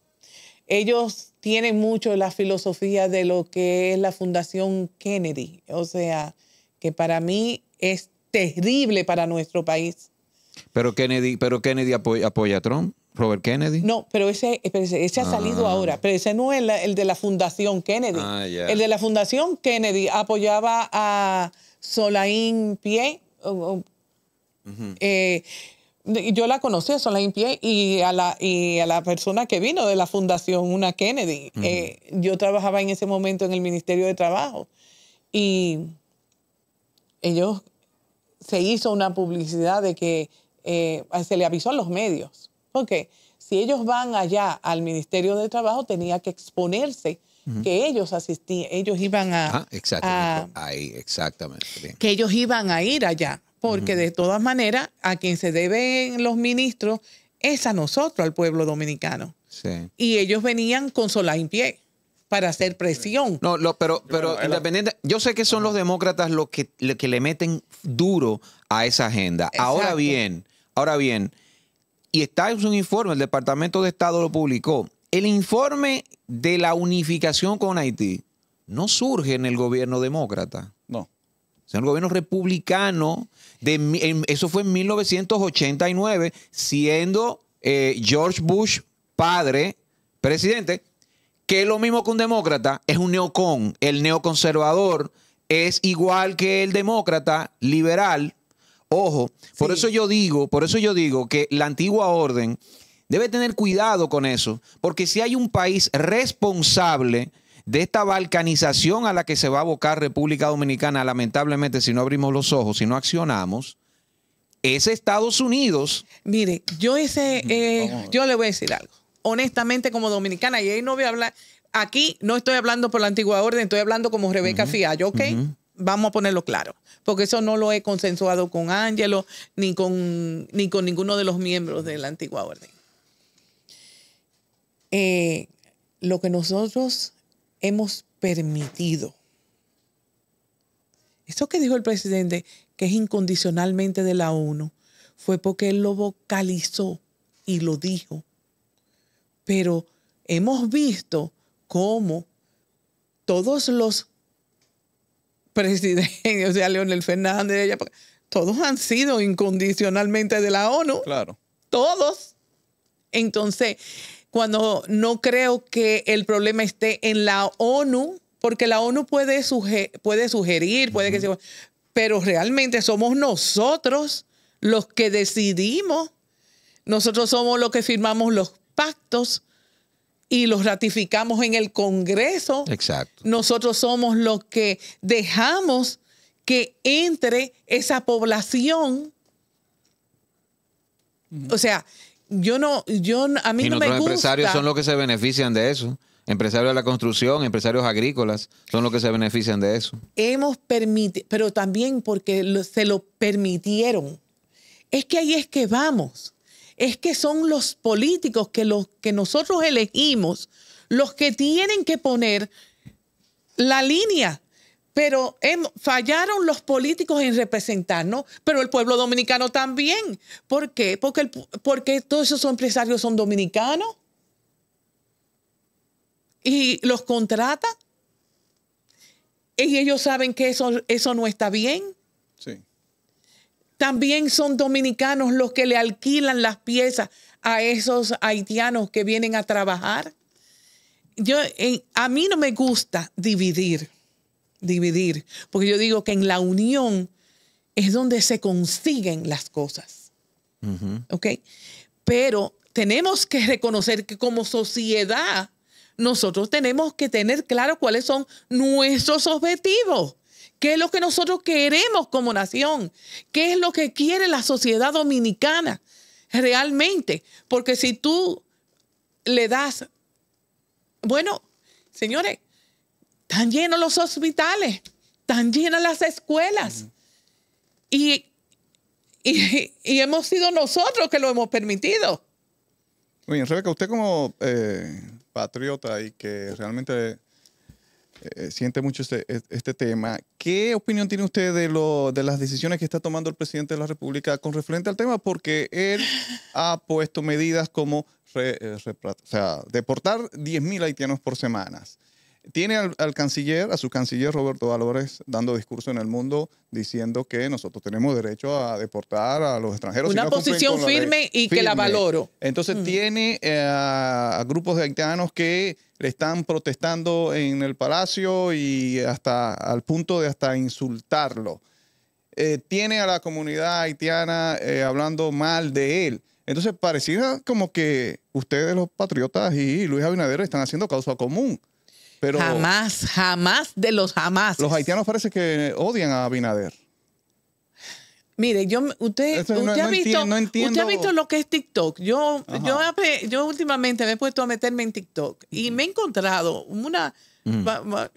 Ellos tienen mucho la filosofía de lo que es la Fundación Kennedy, o sea, que para mí es terrible para nuestro país. Pero Kennedy, pero Kennedy apoya, apoya a Trump. Robert Kennedy. No, pero ese, ese ha salido ah. ahora, pero ese no es el, de la Fundación Kennedy. Ah, el de la Fundación Kennedy apoyaba a Solain Pie. Eh, yo la conocí a Solain Pie y a, la, y a la persona que vino de la Fundación, una Kennedy. Eh, yo trabajaba en ese momento en el Ministerio de Trabajo y ellos se hizo una publicidad de que eh, se le avisó a los medios porque si ellos van allá al Ministerio de Trabajo, tenía que exponerse que ellos asistían, ellos iban a... Ah, exactamente. Ahí, exactamente. Que ellos iban a ir allá, porque de todas maneras, a quien se deben los ministros es a nosotros, al pueblo dominicano. Sí. Y ellos venían con en pie para hacer presión. No, lo, pero, pero independiente, yo sé que son los demócratas los que, que le meten duro a esa agenda. Ahora bien, ahora bien, y está en un informe, el Departamento de Estado lo publicó. El informe de la unificación con Haití no surge en el gobierno demócrata. No. En el gobierno republicano, eso fue en 1989, siendo eh, George Bush padre, presidente, que es lo mismo que un demócrata, es un neocon. El neoconservador es igual que el demócrata liberal, Ojo, por eso yo digo, por eso yo digo que la antigua orden debe tener cuidado con eso, porque si hay un país responsable de esta balcanización a la que se va a abocar República Dominicana, lamentablemente, si no abrimos los ojos, si no accionamos, es Estados Unidos. Mire, yo ese, eh, yo le voy a decir algo. Honestamente, como dominicana, y ahí no voy a hablar, aquí no estoy hablando por la antigua orden, estoy hablando como Rebeca Fiallo, ¿ok? vamos a ponerlo claro, porque eso no lo he consensuado con Ángelo ni con, ni con ninguno de los miembros de la antigua orden. Eh, lo que nosotros hemos permitido, esto que dijo el presidente, que es incondicionalmente de la ONU, fue porque él lo vocalizó y lo dijo. Pero hemos visto cómo todos los presidente, o sea, Leonel Fernández, todos han sido incondicionalmente de la ONU. Claro. Todos. Entonces, cuando no creo que el problema esté en la ONU, porque la ONU puede, puede sugerir, puede que pero realmente somos nosotros los que decidimos, nosotros somos los que firmamos los pactos, y los ratificamos en el Congreso. Exacto. Nosotros somos los que dejamos que entre esa población. O sea, yo no, yo a mí no me gusta. Los empresarios son los que se benefician de eso. Empresarios de la construcción, empresarios agrícolas, son los que se benefician de eso. Hemos permitido, pero también porque se lo permitieron. Es que ahí es que vamos es que son los políticos que, los que nosotros elegimos los que tienen que poner la línea. Pero em, fallaron los políticos en representarnos, pero el pueblo dominicano también. ¿Por qué? Porque, porque todos esos empresarios son dominicanos y los contratan. Y ellos saben que eso, eso no está bien. Sí. También son dominicanos los que le alquilan las piezas a esos haitianos que vienen a trabajar. Yo, a mí no me gusta dividir, dividir, porque yo digo que en la unión es donde se consiguen las cosas. ¿Ok? Pero tenemos que reconocer que como sociedad nosotros tenemos que tener claro cuáles son nuestros objetivos. ¿Qué es lo que nosotros queremos como nación? ¿Qué es lo que quiere la sociedad dominicana realmente? Porque si tú le das, bueno, señores, están llenos los hospitales, están llenas las escuelas. y, hemos sido nosotros que lo hemos permitido. Oye, Rebeca, usted como eh, patriota y que realmente eh, siente mucho este, e, este, tema. ¿Qué opinión tiene usted de, las decisiones que está tomando el presidente de la República con referente al tema? Porque él ha puesto medidas como eh, o sea, deportar 10.000 haitianos por semanas tiene al, canciller, a su canciller Roberto Valores, dando discurso en el mundo diciendo que nosotros tenemos derecho a deportar a los extranjeros. Una posición firme y que la valoro. Entonces mm. tiene eh, a grupos de haitianos que le están protestando en el palacio y hasta al punto de hasta insultarlo. Eh, tiene a la comunidad haitiana eh, hablando mal de él. Entonces pareciera como que ustedes los patriotas y Luis Abinader están haciendo causa común jamás, jamás de los jamás. Los haitianos parece que odian a Abinader. Mire, yo usted, no, ha visto, entiendo, usted ha visto lo que es TikTok. Yo, yo, yo, últimamente me he puesto a meterme en TikTok y me he encontrado una, mm.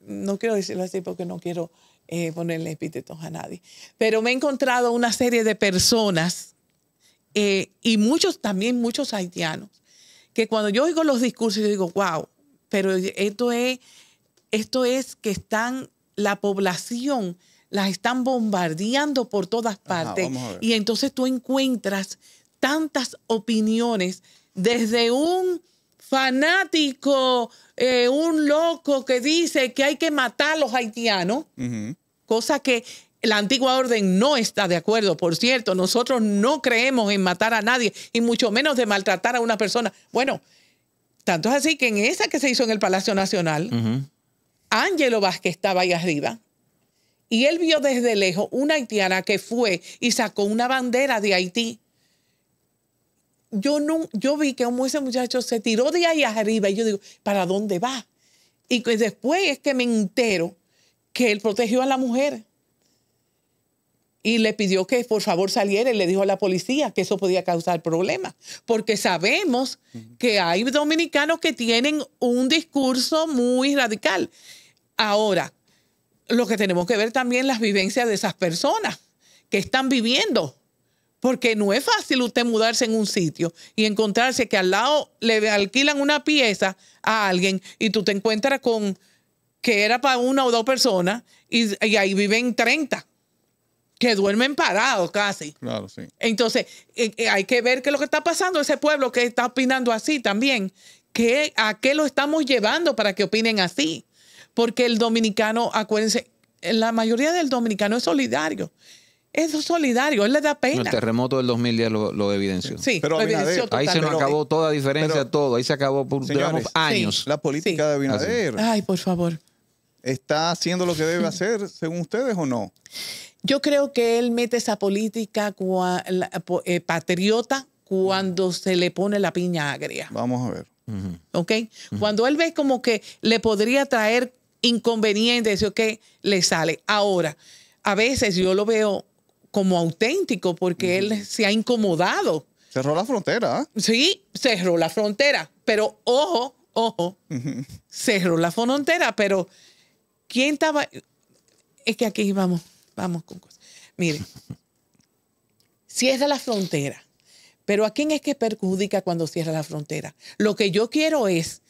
no quiero decirlo así porque no quiero eh, ponerle epítetos a nadie, pero me he encontrado una serie de personas eh, y muchos también muchos haitianos que cuando yo oigo los discursos yo digo, wow, pero e, esto es, esto es que están la población las están bombardeando por todas partes. y entonces tú encuentras tantas opiniones desde un fanático, eh, un loco que dice que hay que matar a los haitianos, cosa que la antigua orden no está de acuerdo, por cierto. Nosotros no creemos en matar a nadie y mucho menos de maltratar a una persona. Bueno, tanto es así que en esa que se hizo en el Palacio Nacional, Ángelo uh Vázquez estaba ahí arriba. Y él vio desde lejos una haitiana que fue y sacó una bandera de Haití. Yo, no, yo vi que ese muchacho se tiró de ahí arriba y yo digo, ¿para dónde va? Y después es que me entero que él protegió a la mujer y le pidió que por favor saliera y le dijo a la policía que eso podía causar problemas, porque sabemos que hay dominicanos que tienen un discurso muy radical. Ahora, lo que tenemos que ver también las vivencias de esas personas que están viviendo, porque no es fácil usted mudarse en un sitio y encontrarse que al lado le alquilan una pieza a alguien y tú te encuentras con que era para una o dos personas y, y ahí viven 30 que duermen parados casi. Entonces, eh, eh, hay que ver qué es lo que está pasando ese pueblo que está opinando así también. ¿Qué, ¿A qué lo estamos llevando para que opinen así? Porque el dominicano, acuérdense, la mayoría del dominicano es solidario. Es solidario, él le da pena. El terremoto del 2010 lo, lo evidenció. Sí, pero Ahí se nos acabó toda diferencia, todo. Ahí se acabó por años. la política de Abinader. Ay, por favor. ¿Está haciendo lo que debe hacer, según ustedes, o no? Yo creo que él mete esa política eh, patriota cuando se le pone la piña agria. Vamos a ver. ¿Ok? Cuando él ve como que le podría traer inconvenientes, que le sale. Ahora, a veces yo lo veo como auténtico porque él se ha incomodado. Cerró la frontera. ¿ah? Sí, cerró la frontera, pero ojo, ojo, cerró la frontera, pero ¿quién estaba? Es que aquí vamos vamos con cosas. Mire, cierra la frontera, pero ¿a quién es que perjudica cuando cierra la frontera? Lo que yo quiero es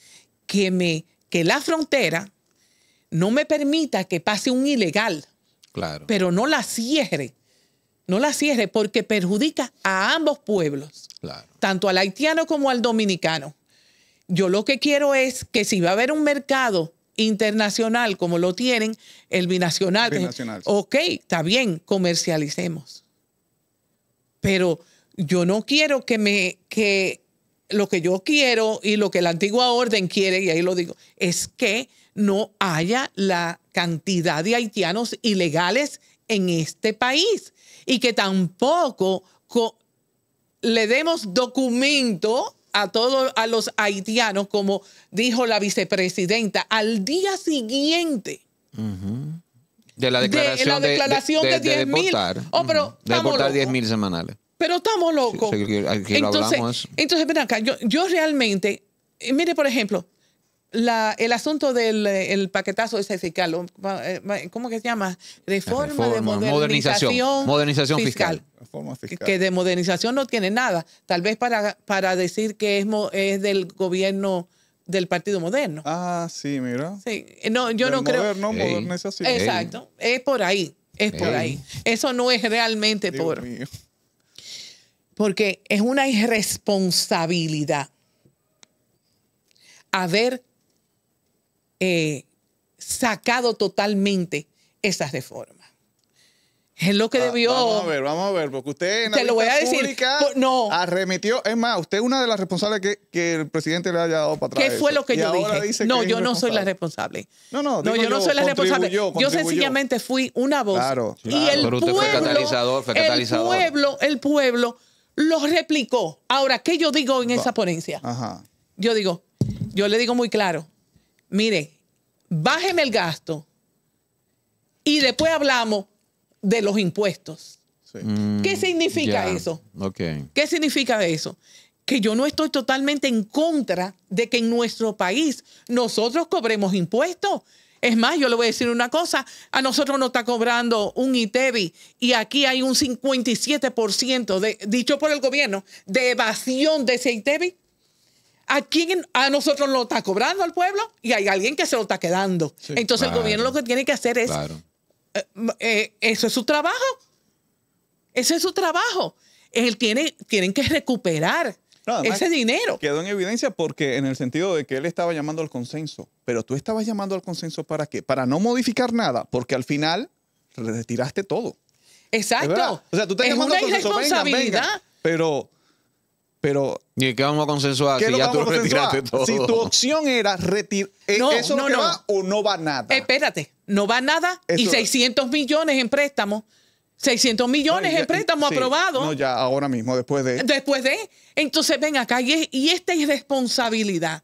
que, me, que la frontera no me permita que pase un ilegal, claro. pero no la cierre. No la cierre porque perjudica a ambos pueblos, claro. tanto al haitiano como al dominicano. Yo lo que quiero es que si va a haber un mercado internacional como lo tienen, el binacional. binacional. Ok, está bien, comercialicemos. Pero yo no quiero que me, que lo que yo quiero y lo que la antigua orden quiere, y ahí lo digo, es que no haya la cantidad de haitianos ilegales en este país y que tampoco le demos documento a todos a los haitianos, como dijo la vicepresidenta, al día siguiente. De la declaración de, la declaración de, 10 mil. deportar 10 semanales. Pero estamos locos. entonces, entonces, yo, realmente, eh, mire, por ejemplo, la, el asunto del eh, paquetazo ese fiscal, eh, ¿cómo que se llama? Reforma, de modernización, modernización, fiscal. Que de modernización no tiene nada, tal vez para, decir que es, es del gobierno del Partido Moderno. Ah, sí, mira. Sí, no, yo no moderno, creo. Modernización. Exacto, es por ahí, es por ahí. Eso no es realmente por... Porque es una irresponsabilidad haber eh, sacado totalmente esas reformas. Es lo que ah, debió. Vamos a ver, vamos a ver, porque usted en a pues, no. arremetió. Es más, usted es una de las responsables que, el presidente le haya dado para atrás. ¿Qué fue lo que yo dije? No, yo no soy la responsable. No, no, no yo, no soy la responsable. Yo sencillamente fui una voz. Claro, Y el Pero usted pueblo, fue catalizador, fue catalizador. El pueblo, el pueblo lo replicó. Ahora, ¿qué yo digo en esa ponencia? Ajá. Yo digo, yo le digo muy claro, mire, bájeme el gasto y después hablamos de los impuestos. Mm, ¿Qué significa eso? ¿Qué significa eso? Que yo no estoy totalmente en contra de que en nuestro país nosotros cobremos impuestos. Es más, yo le voy a decir una cosa, a nosotros nos está cobrando un ITEBI y aquí hay un 57% dicho por el gobierno de evasión de ese ITEBI. ¿A quién a nosotros lo está cobrando al pueblo? Y hay alguien que se lo está quedando. Entonces el gobierno lo que tiene que hacer es claro. Eh, eh, eh, eso es su trabajo. Ese es su trabajo. Él tiene, tienen que recuperar ese dinero. Quedó en evidencia porque en el sentido de que él estaba llamando al consenso, pero tú estabas llamando al consenso para qué? Para no modificar nada, porque al final retiraste todo. Exacto. O sea, tú es una irresponsabilidad. pero pero... ¿Y qué vamos a consensuar si ya tú retiraste todo? Si tu opción era retirar... ¿e-, ¿Eso no, va o no va nada? Eh, espérate, no va nada y 600 millones en préstamo. 600 millones en préstamo aprobado. No, ya ahora mismo, después de... Después de... Entonces, ven acá, y, esta irresponsabilidad.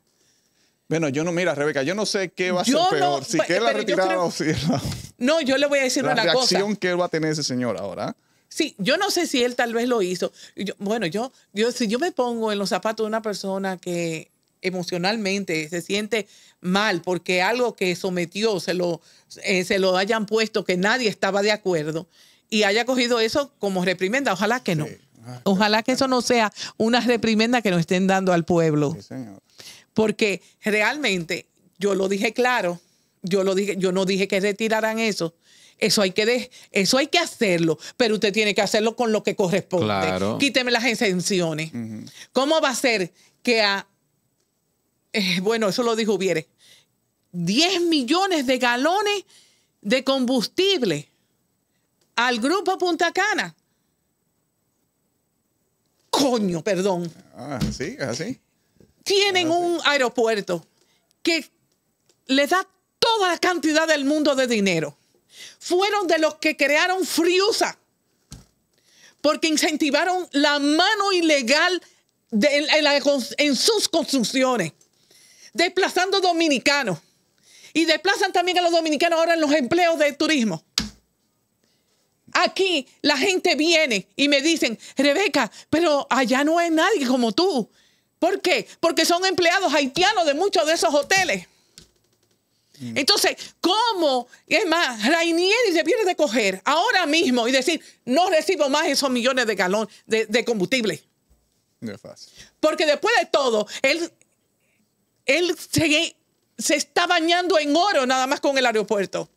Bueno, yo no, mira, Rebeca, yo no sé qué va a ser peor, no, si queda retirada o si... No, yo le voy a decir una cosa. La reacción que va a tener ese señor ahora. Sí, yo no sé si él tal vez lo hizo. bueno, yo, yo, si yo me pongo en los zapatos de una persona que emocionalmente se siente mal porque algo que sometió se lo, eh, se lo hayan puesto que nadie estaba de acuerdo y haya cogido eso como reprimenda, ojalá que no. Ah, ojalá que eso no sea una reprimenda que nos estén dando al pueblo. Porque realmente yo lo dije claro, yo lo dije, yo no dije que retiraran eso, eso hay que, eso hay que hacerlo, pero usted tiene que hacerlo con lo que corresponde. Quíteme las exenciones. ¿Cómo va a ser que a, eh, bueno, eso lo dijo Viere, 10 millones de galones de combustible al grupo Punta Cana? Coño, perdón. Ah, sí, así. Tienen un aeropuerto que le da toda la cantidad del mundo de dinero fueron de los que crearon Friusa, porque incentivaron la mano ilegal en, sus construcciones, desplazando dominicanos. Y desplazan también a los dominicanos ahora en los empleos de turismo. Aquí la gente viene y me dicen, Rebeca, pero allá no hay nadie como tú. ¿Por qué? Porque son empleados haitianos de muchos de esos hoteles. Mm. Entonces, ¿cómo? Es más, le viene de coger ahora mismo y decir, no recibo más esos millones de galón de, combustible. No es fácil. Porque después de todo, él, él se, se está bañando en oro nada más con el aeropuerto.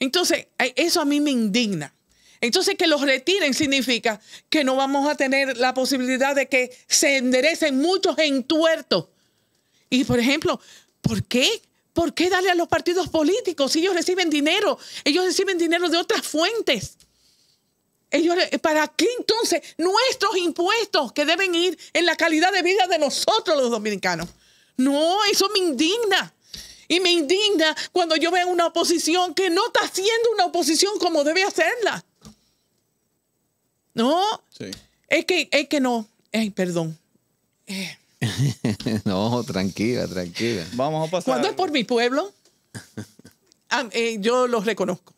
Entonces, eso a mí me indigna. Entonces, que los retiren significa que no vamos a tener la posibilidad de que se enderecen muchos entuertos. Y, por ejemplo, ¿Por qué? ¿Por qué darle a los partidos políticos si ellos reciben dinero? Ellos reciben dinero de otras fuentes. Ellos, eh, ¿Para qué entonces nuestros impuestos que deben ir en la calidad de vida de nosotros los dominicanos? No, eso me indigna. Y me indigna cuando yo veo una oposición que no está haciendo una oposición como debe hacerla. No. Sí. Es que, es que no. Ay, perdón. Eh. no, tranquila, tranquila. Vamos a pasar. Cuando es por mi pueblo, ah, eh, yo los reconozco.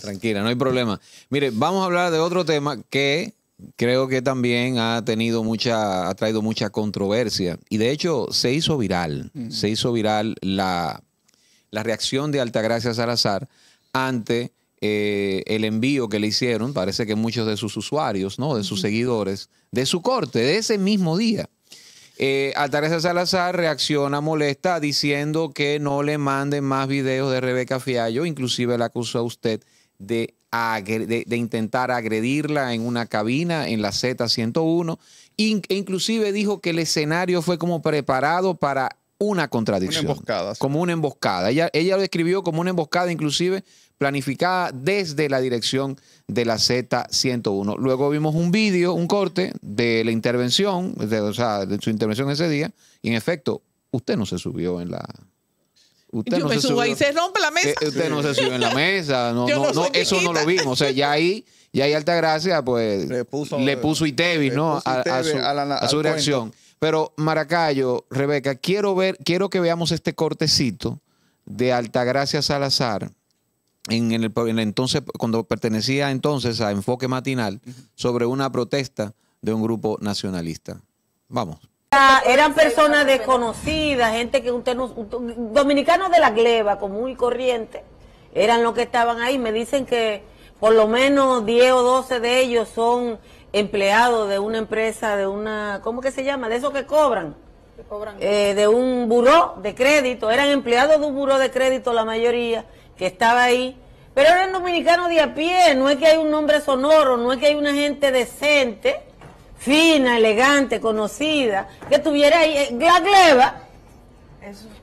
tranquila, no hay problema. Mire, vamos a hablar de otro tema que creo que también ha tenido mucha, ha traído mucha controversia. Y de hecho, se hizo viral. Mm. Se hizo viral la, la reacción de Altagracia Salazar ante eh, el envío que le hicieron, parece que muchos de sus usuarios, ¿no? de sus seguidores, de su corte, de ese mismo día. Eh, Salazar reacciona molesta diciendo que no le manden más videos de Rebeca Fiallo, inclusive la acusó a usted de, de, intentar agredirla en una cabina en la Z101. E inclusive dijo que el escenario fue como preparado para una contradicción. Como una emboscada. Ella, ella lo describió como una emboscada, inclusive planificada desde la dirección de la Z101. Luego vimos un vídeo, un corte de la intervención, de, o sea, de su intervención ese día, y en efecto, usted no se subió en la... Usted no se subió, se rompe la mesa. Eh, usted no se subió en la mesa, no, eso no lo vimos, o sea, ya ahí... Y ahí Altagracia, pues, le puso, le ¿no? a, su, reacción. Pero, Maracayo, Rebeca, quiero ver, quiero que veamos este cortecito de Altagracia Salazar en, el, entonces, cuando pertenecía entonces a Enfoque Matinal, sobre una protesta de un grupo nacionalista. Vamos. Eran personas desconocidas, gente que usted dominicanos de la gleba, común y corriente, eran los que estaban ahí. Me dicen que por lo menos 10 o 12 de ellos son empleados de una empresa, de una, ¿cómo que se llama? De esos que cobran. Eh, de un buró de crédito, eran empleados de un buró de crédito la mayoría que estaba ahí, pero eran dominicanos de a pie, no es que hay un nombre sonoro, no es que hay una gente decente, fina, elegante, conocida, que estuviera ahí eh, la gleba.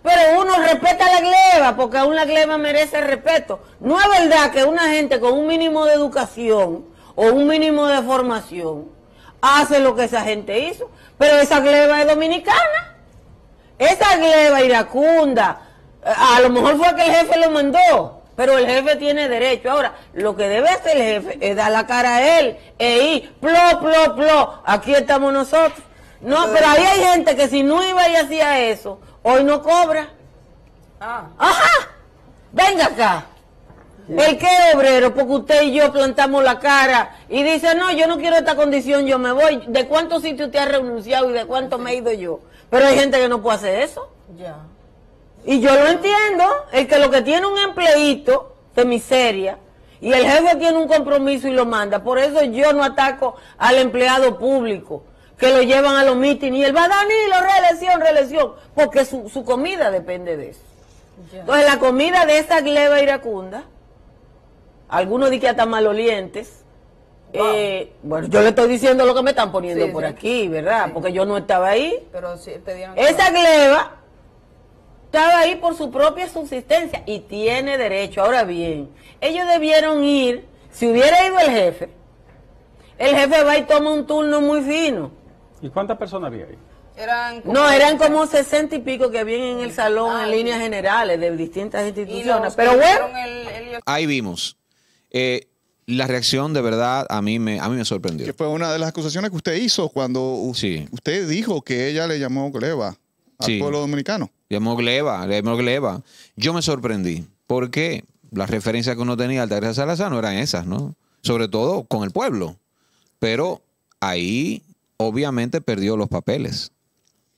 Pero uno respeta la gleba, porque aún la gleba merece respeto. No es verdad que una gente con un mínimo de educación o un mínimo de formación hace lo que esa gente hizo, pero esa gleba es dominicana. Esa gleba iracunda, a lo mejor fue que el jefe lo mandó, pero el jefe tiene derecho. Ahora, lo que debe hacer el jefe es dar la cara a él e ir, plo, plo, plo, aquí estamos nosotros. No, pero ahí hay gente que si no iba y hacía eso, hoy no cobra. Ah. ¡Ajá! Venga acá. ¿El que obrero? Porque usted y yo plantamos la cara y dice, no, yo no quiero esta condición, yo me voy. ¿De cuántos sitios usted ha renunciado y de cuánto me he ido yo? Pero hay gente que no puede hacer eso. Ya. Y yo lo entiendo, el que lo que tiene un empleito de miseria y el jefe tiene un compromiso y lo manda. Por eso yo no ataco al empleado público que lo llevan a los mítines y él va a lo reelección, reelección, porque su, comida depende de eso. Entonces la comida de esa gleba iracunda, algunos dicen que hasta malolientes, eh, bueno, yo le estoy diciendo lo que me están poniendo por aquí, ¿verdad? Porque yo no estaba ahí. esa gleba estaba ahí por su propia subsistencia y tiene derecho. Ahora bien, ellos debieron ir, si hubiera ido el jefe, el jefe va y toma un turno muy fino. ¿Y cuántas personas había ahí? Eran no, eran como sesenta y pico que habían en el salón en líneas generales de distintas instituciones. Pero bueno, ahí vimos. Eh, la reacción de verdad a mí me a mí me sorprendió. Que fue una de las acusaciones que usted hizo cuando usted dijo que ella le llamó gleba al pueblo dominicano. Llamó gleba, llamó Yo me sorprendí. porque Las referencias que uno tenía al Altagracia Salazar no eran esas, ¿no? Sobre todo con el pueblo. Pero ahí obviamente perdió los papeles.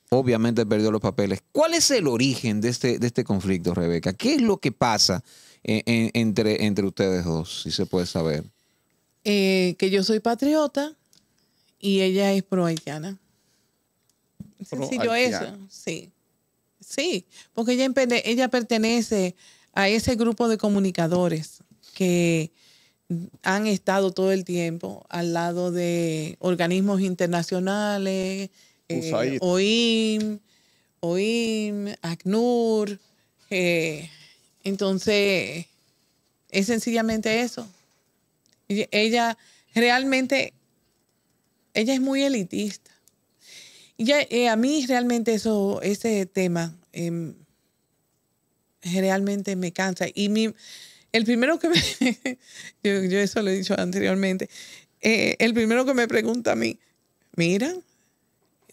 Obviamente perdió los papeles. ¿Cuál es el origen de este, de este conflicto, Rebeca? ¿Qué es lo que pasa eh, entre, entre ustedes dos, si se puede saber? Eh, que yo soy patriota y ella es pro haitiana sencillo eso, sí. Sí, porque ella, ella pertenece a ese grupo de comunicadores que han estado todo el tiempo al lado de organismos internacionales, eh, OIM, OIM, ACNUR. Eh, entonces, es sencillamente eso. Ella realmente, ella es muy elitista. Ya, eh, a mí realmente eso, ese tema em, realmente me cansa. Y mi, el primero que me, yo, eso lo he dicho anteriormente, eh, el primero que me pregunta a mí, mira,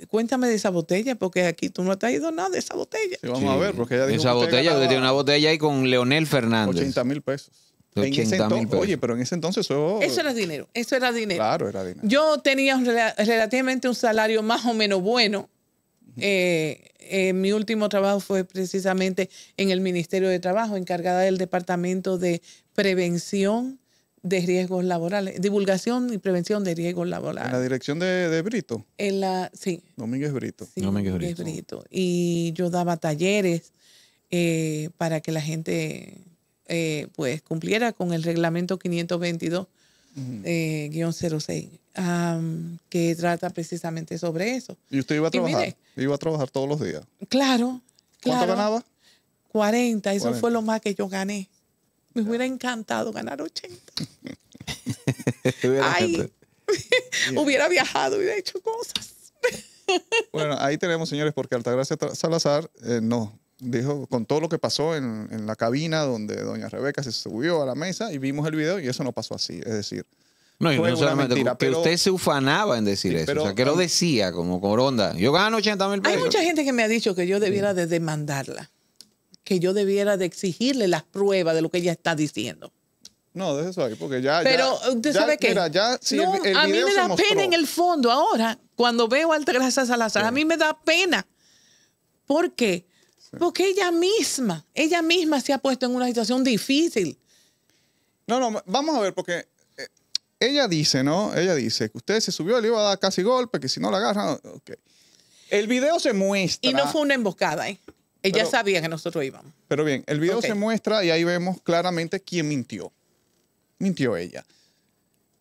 cuéntame de esa botella, porque aquí tú no te has ido nada de esa botella. Sí, vamos a ver, porque ella Esa botella, tiene una botella ahí con Leonel Fernández. 80 mil pesos. En ese entonces, oye, pero en ese entonces eso... era dinero, eso era dinero. Claro, era dinero. Yo tenía relativamente un salario más o menos bueno. Eh, eh, mi último trabajo fue precisamente en el Ministerio de Trabajo, encargada del Departamento de Prevención de Riesgos Laborales, divulgación y prevención de riesgos laborales. ¿En la dirección de, Brito? En la, sí. Domínguez Brito. Domínguez Brito. Y yo daba talleres eh, para que la gente eh, pues cumpliera con el reglamento 522-06, eh, que trata precisamente sobre eso. ¿Y usted iba a trabajar? ¿Iba a trabajar todos los días? Claro. ¿Cuánto ganaba? 40, eso fue lo más que yo gané. Me hubiera encantado ganar 80. hubiera viajado, hubiera hecho cosas. bueno, ahí tenemos, señores, porque Altagracia Salazar eh, no dijo con todo lo que pasó en, la cabina donde doña Rebeca se subió a la mesa y vimos el video y eso no pasó así. Es decir, no, y no mentira, pero, usted se ufanaba en decir eso. o sea, que lo decía como coronda. Yo gano 80 mil pesos. Hay mucha gente que me ha dicho que yo debiera de demandarla, que yo debiera de exigirle las pruebas de lo que ella está diciendo. No, de eso ahí, porque ya. Pero usted sabe que. a mí me da pena en el fondo ahora, cuando veo a Altagracia Salazar. A mí me da pena. ¿Por qué? Porque ella misma, ella misma se ha puesto en una situación difícil. No, no, vamos a ver, porque eh, ella dice, ¿no? Ella dice que usted se subió, le iba a dar casi golpe, que si no la agarra, ok. El video se muestra. Y no fue una emboscada, ¿eh? Ella sabía que nosotros íbamos. Pero bien, el video se muestra y ahí vemos claramente quién mintió. Mintió ella.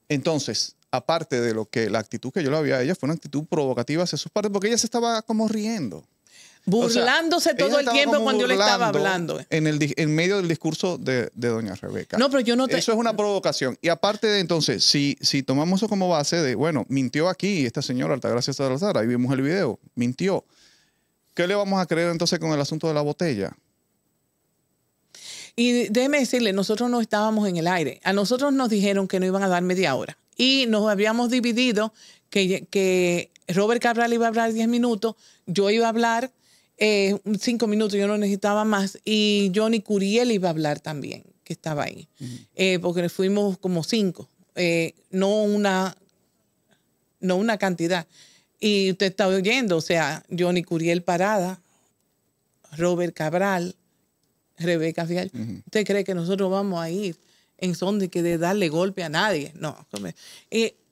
Entonces, aparte de lo que la actitud que yo le había a ella fue una actitud provocativa hacia sus padres, porque ella se estaba como riendo burlándose todo el tiempo cuando yo le estaba hablando. Eh. En, el, en medio del discurso de, doña Rebeca. No, pero yo no Eso es una provocación. Y aparte de entonces, si, si tomamos eso como base de, bueno, mintió aquí esta señora Altagracia Salazar, ahí vimos el video, mintió. ¿Qué le vamos a creer entonces con el asunto de la botella? Y déjeme decirle, nosotros no estábamos en el aire. A nosotros nos dijeron que no iban a dar media hora. Y nos habíamos dividido que, que Robert Cabral iba a hablar 10 minutos, yo iba a hablar eh, cinco minutos, yo no necesitaba más. Y Johnny Curiel iba a hablar también, que estaba ahí, eh, porque fuimos como cinco, eh, no, una, no una cantidad. Y usted está oyendo, o sea, Johnny Curiel Parada, Robert Cabral, Rebeca Fial. ¿Usted cree que nosotros vamos a ir en son de que de darle golpe a nadie? No.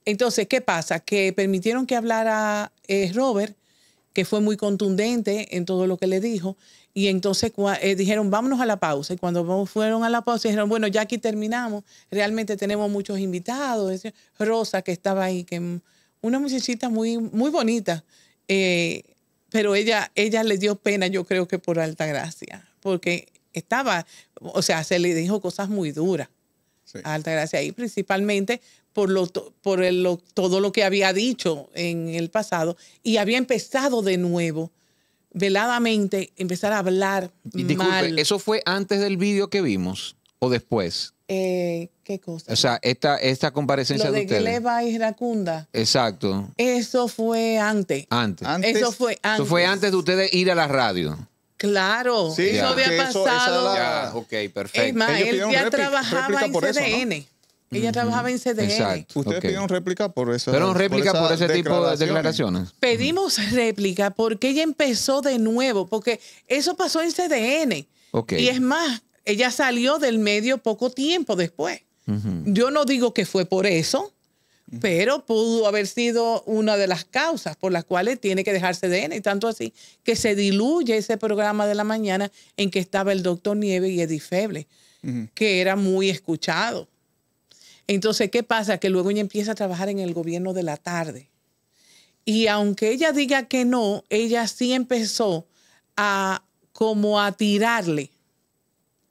Entonces, ¿qué pasa? Que permitieron que hablara Robert que fue muy contundente en todo lo que le dijo. Y entonces eh, dijeron, vámonos a la pausa. Y cuando fueron a la pausa, dijeron, bueno, ya aquí terminamos. Realmente tenemos muchos invitados. Rosa, que estaba ahí, que una muchachita muy, muy bonita. Eh, pero ella, ella le dio pena, yo creo que por alta gracia, porque estaba, o sea, se le dijo cosas muy duras. Sí. a Altagracia. Y principalmente por, lo, por el, todo lo que había dicho en el pasado y había empezado de nuevo, veladamente, empezar a hablar. Y, disculpe, ¿eso fue antes del vídeo que vimos o después? Eh, ¿Qué cosa? O sea, esta, esta comparecencia lo de, de Gleba y Racunda. Exacto. Eso fue antes. Antes. Eso fue antes. Eso fue antes de ustedes ir a la radio. Claro, eso había pasado. ok, perfecto. Es más, él ya trabajaba en CDN. Ella trabajaba en CDN. Exacto. Ustedes pidieron réplica por eso. réplica por, ese tipo de declaraciones. Pedimos réplica porque ella empezó de nuevo, porque eso pasó en CDN. Y es más, ella salió del medio poco tiempo después. Yo no digo que fue por eso, pero pudo haber sido una de las causas por las cuales tiene que dejar CDN. Y tanto así que se diluye ese programa de la mañana en que estaba el doctor Nieve y Edifeble, que era muy escuchado. Entonces, ¿qué pasa? Que luego ella empieza a trabajar en el gobierno de la tarde. Y aunque ella diga que no, ella sí empezó a como a tirarle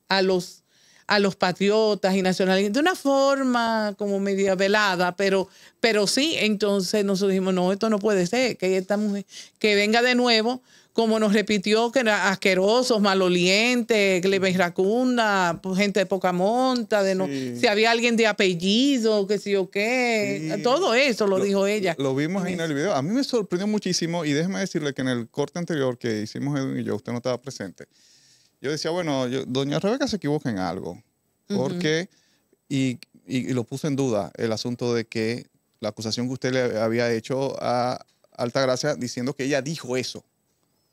a los, a los patriotas y nacionalistas de una forma como media velada, pero, pero sí, entonces nosotros dijimos, no, esto no puede ser, que esta mujer que venga de nuevo como nos repitió que eran asquerosos, malolientes, ven Racunda, gente de poca monta, si había alguien de apellido, que sí o qué, todo eso lo, dijo ella. Lo vimos ahí en el video. A mí me sorprendió muchísimo y déjeme decirle que en el corte anterior que hicimos Edwin y yo, usted no estaba presente. Yo decía, bueno, doña Rebeca se equivoca en algo, porque, y, y, lo puse en duda, el asunto de que la acusación que usted le había hecho a Altagracia diciendo que ella dijo eso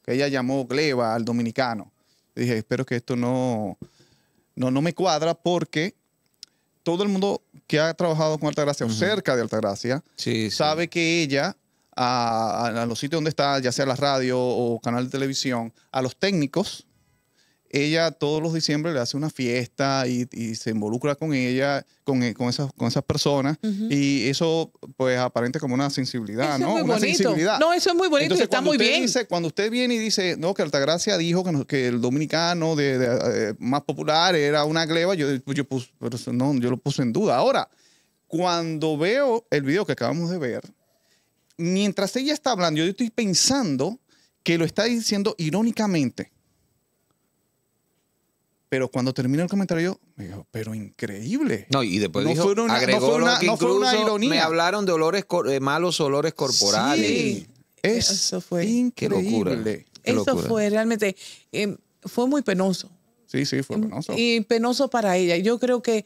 que ella llamó gleba al dominicano. dije, espero que esto no, no, me cuadra porque todo el mundo que ha trabajado con Altagracia o cerca de Altagracia sabe que ella, a, a, los sitios donde está, ya sea la radio o canal de televisión, a los técnicos ella todos los diciembre le hace una fiesta y, se involucra con ella, con, eh, esas, con esas personas, y eso pues aparente como una sensibilidad, ¿no? Es muy una bonito. sensibilidad. No, eso es muy bonito está muy bien. cuando usted viene y dice, no, que Altagracia dijo que, el dominicano de, eh, más popular era una gleba, yo, yo, no, yo lo puse en duda. Ahora, cuando veo el video que acabamos de ver, mientras ella está hablando, yo estoy pensando que lo está diciendo irónicamente. Pero cuando terminó el comentario, me dijo, pero increíble. No, y después dijo, agregó no que Me hablaron de olores eh, malos olores corporales. Sí, eso fue increíble. locura, eso fue realmente, em, fue muy penoso. Sí, sí, fue em, penoso. Y penoso para ella. Yo creo que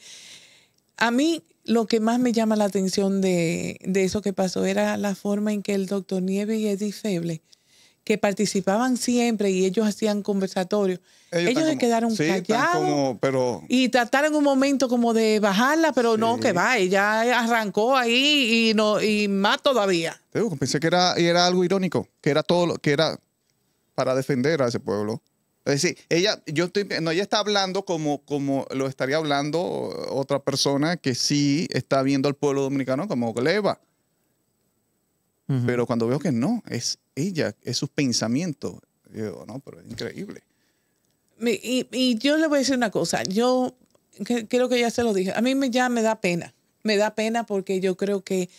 a mí lo que más me llama la atención de, de eso que pasó era la forma en que el doctor Nieves y Edith Feble que participaban siempre y ellos hacían conversatorios. Ellos, se quedaron callados y trataron un momento como de bajarla, pero no, que va, ella arrancó ahí y no y más todavía. pensé que era, era algo irónico, que era todo lo que era para defender a ese pueblo. Es decir, ella, yo estoy, no, ella está hablando como, como lo estaría hablando otra persona que sí está viendo al pueblo dominicano como gleba. Pero cuando veo que no, es ella, es sus pensamientos. Yo digo, no, pero es increíble. Y, yo le voy a decir una cosa. Yo creo que ya se lo dije. A mí ya me da pena. Me da pena porque yo creo que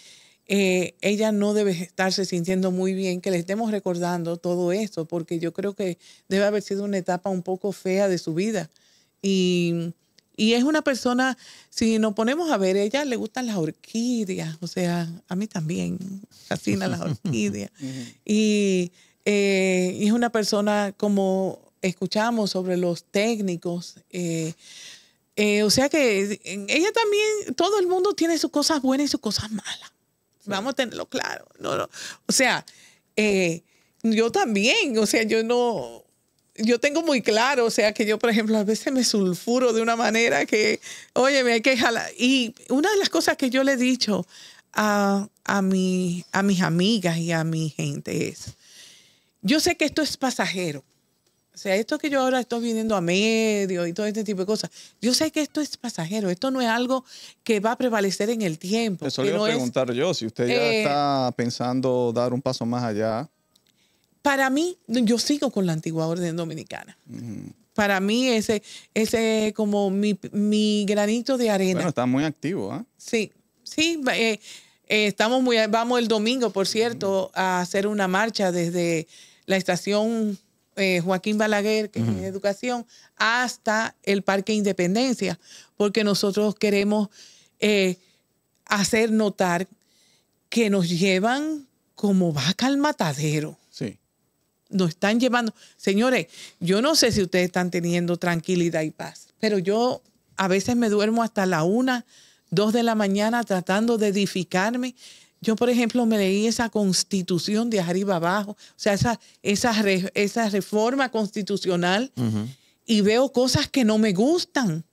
eh, ella no debe estarse sintiendo muy bien que le estemos recordando todo esto, porque yo creo que debe haber sido una etapa un poco fea de su vida. Y y es una persona, si nos ponemos a ver, ella le gustan las orquídeas, o sea, a mí también fascina las orquídeas. Eh, y, es una persona como escuchamos sobre los técnicos. Eh, eh, o sea que ella también, todo el mundo tiene sus cosas buenas y sus cosas malas. Vamos a tenerlo claro. no. O sea, yo también, o sea, yo no, yo tengo muy claro, o sea, que yo, por ejemplo, a veces me sulfuro de una manera que, oye, me hay que jalar. Y una de las cosas que yo le he dicho a, a mis amigas y a mi gente es, yo sé que esto es pasajero. O sea, esto que yo ahora estoy viniendo a medio y todo este tipo de cosas, yo sé que esto es pasajero, esto no es algo que va a prevalecer en el tiempo. Eso le iba a preguntar yo, si usted ya eh, está pensando dar un paso más allá para mí, yo sigo con la antigua orden dominicana. Para mí ese ese como mi, granito de arena. Bueno, está muy activo, ¿ah? Sí, sí. Eh, eh, estamos muy, vamos el domingo, por cierto, a hacer una marcha desde la estación eh, Joaquín Balaguer, que es educación, hasta el Parque Independencia, porque nosotros queremos hacer notar que nos llevan como vaca al matadero nos están llevando. Señores, yo no sé si ustedes están teniendo tranquilidad y paz, pero yo a veces me duermo hasta la una, dos de la mañana tratando de edificarme. Yo, por ejemplo, me leí esa constitución de arriba abajo, o sea, esa, esa, reforma constitucional, y veo cosas que no me gustan.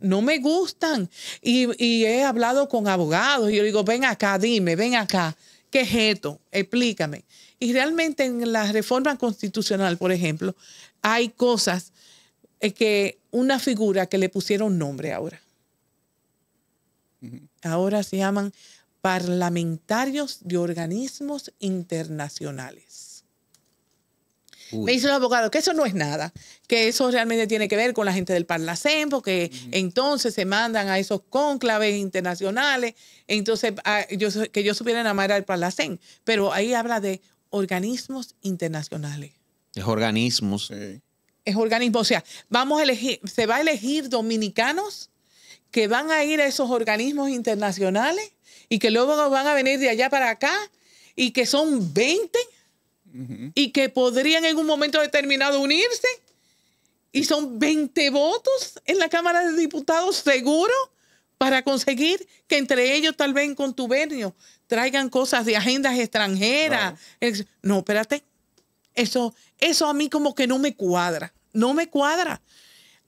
No me gustan. Y, he hablado con abogados y yo digo, ven acá, dime, ven acá, ¿qué es esto? Explícame. Y realmente en la reforma constitucional, por ejemplo, hay cosas eh, que una figura que le pusieron nombre ahora. Ahora se llaman parlamentarios de organismos internacionales. Me dice el abogado que eso no es nada, que eso realmente tiene que ver con la gente del Parlacén, porque entonces se mandan a esos cónclaves internacionales, entonces ah, yo, que yo supiera enamorar al Parlacén, pero ahí habla de organismos internacionales. Es organismos. Es organismo, o sea, vamos a elegir, se va a elegir dominicanos que van a ir a esos organismos internacionales y que luego van a venir de allá para acá y que son 20 y que podrían en un momento determinado unirse y son 20 votos en la Cámara de Diputados seguro para conseguir que entre ellos tal vez en contubernio traigan cosas de agendas extranjeras. No, espérate. Eso, eso a mí como que no me cuadra. No me cuadra.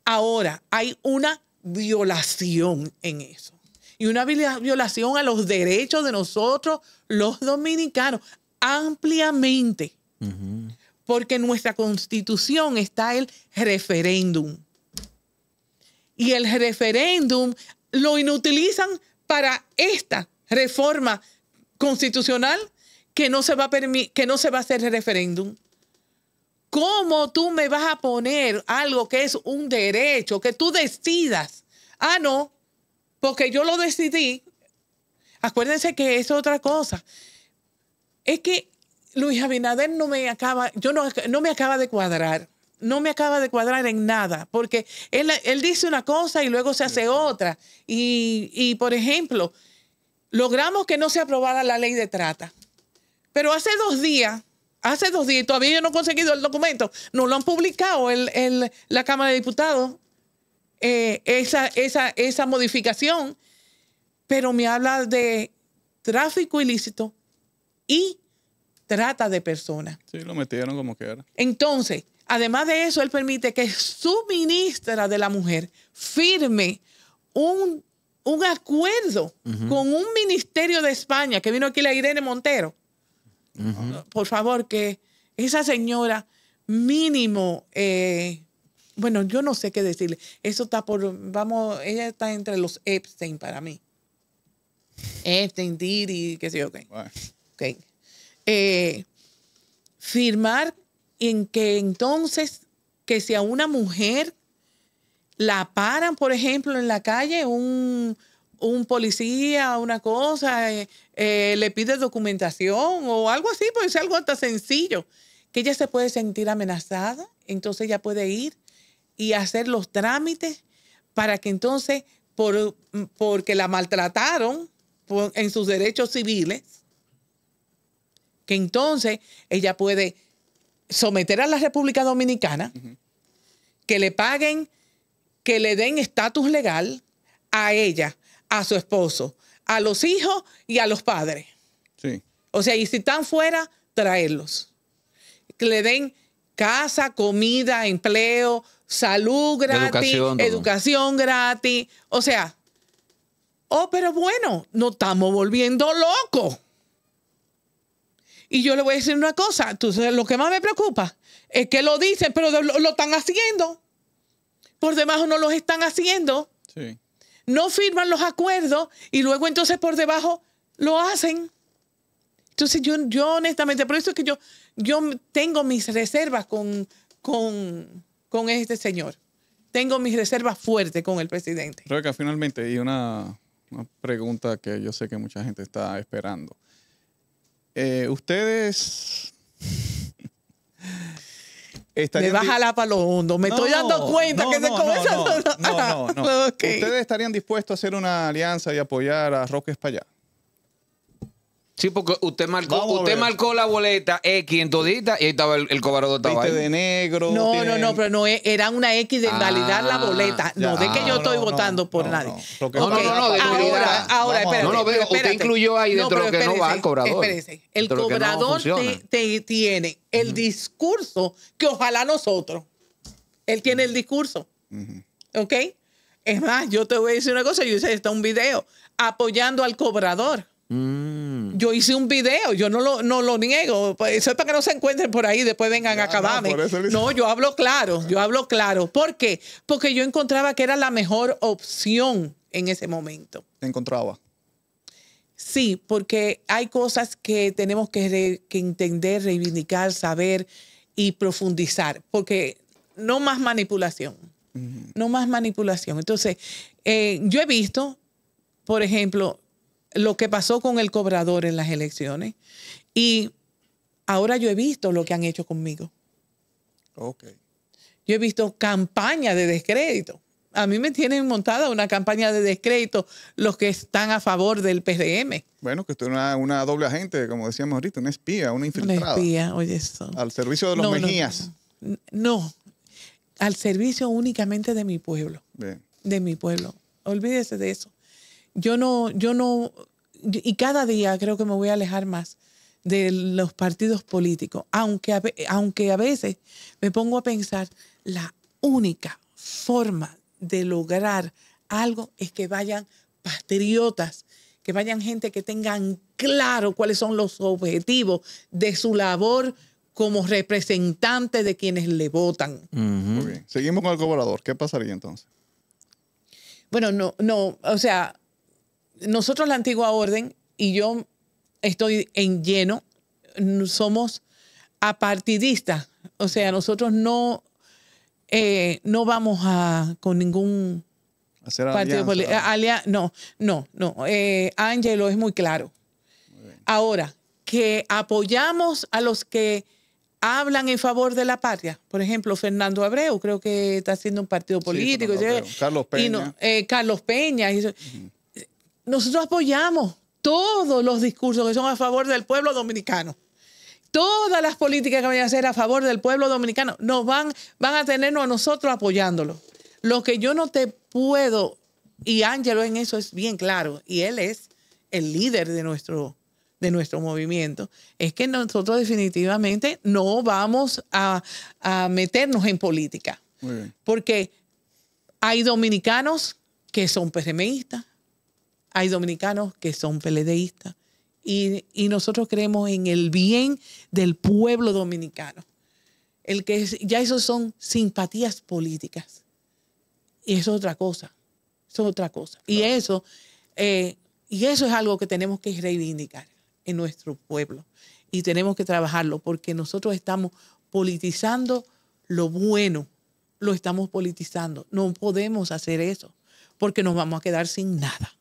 Ahora, hay una violación en eso. Y una violación a los derechos de nosotros, los dominicanos, ampliamente. Porque en nuestra constitución está el referéndum. Y el referéndum lo inutilizan para esta reforma constitucional que no se va a, que no se va a hacer el referéndum. ¿Cómo tú me vas a poner algo que es un derecho, que tú decidas? Ah, no, porque yo lo decidí. Acuérdense que es otra cosa. Es que Luis Abinader no me acaba, yo no, me acaba de cuadrar no me acaba de cuadrar en nada, porque él, dice una cosa y luego se hace otra. Y, y por ejemplo, logramos que no se aprobara la ley de trata. Pero hace dos días, hace dos días, todavía yo no he conseguido el documento, no lo han publicado el, la Cámara de Diputados, eh, esa, esa, esa modificación, pero me habla de tráfico ilícito y trata de personas. Sí, lo metieron como que era. Entonces, además de eso, él permite que su ministra de la mujer firme un un acuerdo con un ministerio de España, que vino aquí la Irene Montero. Por favor, que esa señora mínimo, eh, bueno, yo no sé qué decirle. Eso está por, vamos, ella está entre los Epstein para mí. Epstein, Didi, qué sé yo, ok. Eh, firmar en que entonces que si a una mujer la paran, por ejemplo, en la calle, un, un policía, una cosa, eh, eh, le pide documentación o algo así, puede ser algo hasta sencillo, que ella se puede sentir amenazada, entonces ella puede ir y hacer los trámites para que entonces, por, porque la maltrataron en sus derechos civiles, que entonces ella puede someter a la República Dominicana, que le paguen que le den estatus legal a ella, a su esposo, a los hijos y a los padres. Sí. O sea, y si están fuera, traerlos. Que le den casa, comida, empleo, salud gratis, educación, gratis. O sea, oh, pero bueno, no estamos volviendo locos. Y yo le voy a decir una cosa, entonces lo que más me preocupa es que lo dicen, pero lo están haciendo por debajo no los están haciendo. No firman los acuerdos y luego entonces por debajo lo hacen. Entonces yo, yo honestamente, por eso es que yo, yo tengo mis reservas con, con, este señor. Tengo mis reservas fuertes con el presidente. Rebeca, finalmente, y una, pregunta que yo sé que mucha gente está esperando. Eh, ustedes me vas a la palo hondo. Me estoy dando cuenta que se no, No, Ustedes estarían dispuestos a hacer una alianza y apoyar a Roque España Sí, porque usted marcó, usted marcó la boleta X en todita y ahí estaba el, cobrador estaba de negro. No, no, no, pero no e, era una X de ah, validar la boleta. No, de que yo ah, estoy votando por nadie. No, no, no, de ahora, ahora, espérate, No, no, pero usted incluyó ahí dentro de lo que no va el cobrador. el cobrador te, tiene el discurso que ojalá nosotros. Él tiene el discurso. ¿Ok? Es más, yo te voy a decir una cosa, yo hice hasta un video apoyando al cobrador Mm. Yo hice un video, yo no lo, no lo niego. Eso es para que no se encuentren por ahí, después vengan ah, a acabarme. No, yo hablo claro, yo hablo claro. ¿Por qué? Porque yo encontraba que era la mejor opción en ese momento. Encontraba. Sí, porque hay cosas que tenemos que, entender, reivindicar, saber y profundizar, porque no más manipulación, no más manipulación. Entonces, eh, yo he visto, por ejemplo, lo que pasó con el cobrador en las elecciones. Y ahora yo he visto lo que han hecho conmigo. Ok. Yo he visto campaña de descrédito. A mí me tienen montada una campaña de descrédito los que están a favor del PDM. Bueno, que usted es una, doble agente, como decíamos ahorita, una espía, una infiltrada. Una espía, oye eso. Al servicio de los Mejías. No, al servicio únicamente de mi pueblo. De mi pueblo. Olvídese de eso yo no, yo no, y cada día creo que me voy a alejar más de los partidos políticos, aunque a, aunque a veces me pongo a pensar, la única forma de lograr algo es que vayan patriotas, que vayan gente que tengan claro cuáles son los objetivos de su labor como representante de quienes le votan. Muy bien. Seguimos con el cobrador. ¿Qué pasaría entonces? Bueno, no, no, o sea, nosotros la antigua orden, y yo estoy en lleno, somos apartidistas. O sea, nosotros no, eh, no vamos a con ningún partido político. no, no, no. Eh, Ángelo es muy claro. Ahora, que apoyamos a los que hablan en favor de la patria. Por ejemplo, Fernando Abreu, creo que está haciendo un partido político. Eh, Carlos Peña. Carlos Peña nosotros apoyamos todos los discursos que son a favor del pueblo dominicano. Todas las políticas que vayan a hacer a favor del pueblo dominicano nos van, van a tenernos a nosotros apoyándolo. Lo que yo no te puedo, y Ángelo en eso es bien claro, y él es el líder de nuestro, de nuestro movimiento, es que nosotros definitivamente no vamos a, meternos en política. Porque hay dominicanos que son pesimistas, hay dominicanos que son peledeístas y, nosotros creemos en el bien del pueblo dominicano. El que ya eso son simpatías políticas. Y eso es otra cosa. es otra cosa. Y eso, eh, y eso es algo que tenemos que reivindicar en nuestro pueblo. Y tenemos que trabajarlo porque nosotros estamos politizando lo bueno, lo estamos politizando. No podemos hacer eso porque nos vamos a quedar sin nada.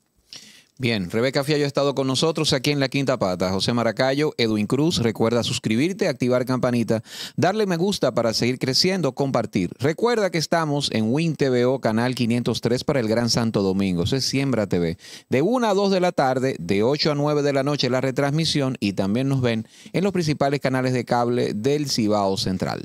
Bien, Rebeca Fiallo ha estado con nosotros aquí en La Quinta Pata. José Maracayo, Edwin Cruz, recuerda suscribirte, activar campanita, darle me gusta para seguir creciendo, compartir. Recuerda que estamos en Win TVO, canal 503 para el Gran Santo Domingo. Se es Siembra TV. De 1 a 2 de la tarde, de 8 a 9 de la noche la retransmisión y también nos ven en los principales canales de cable del Cibao Central.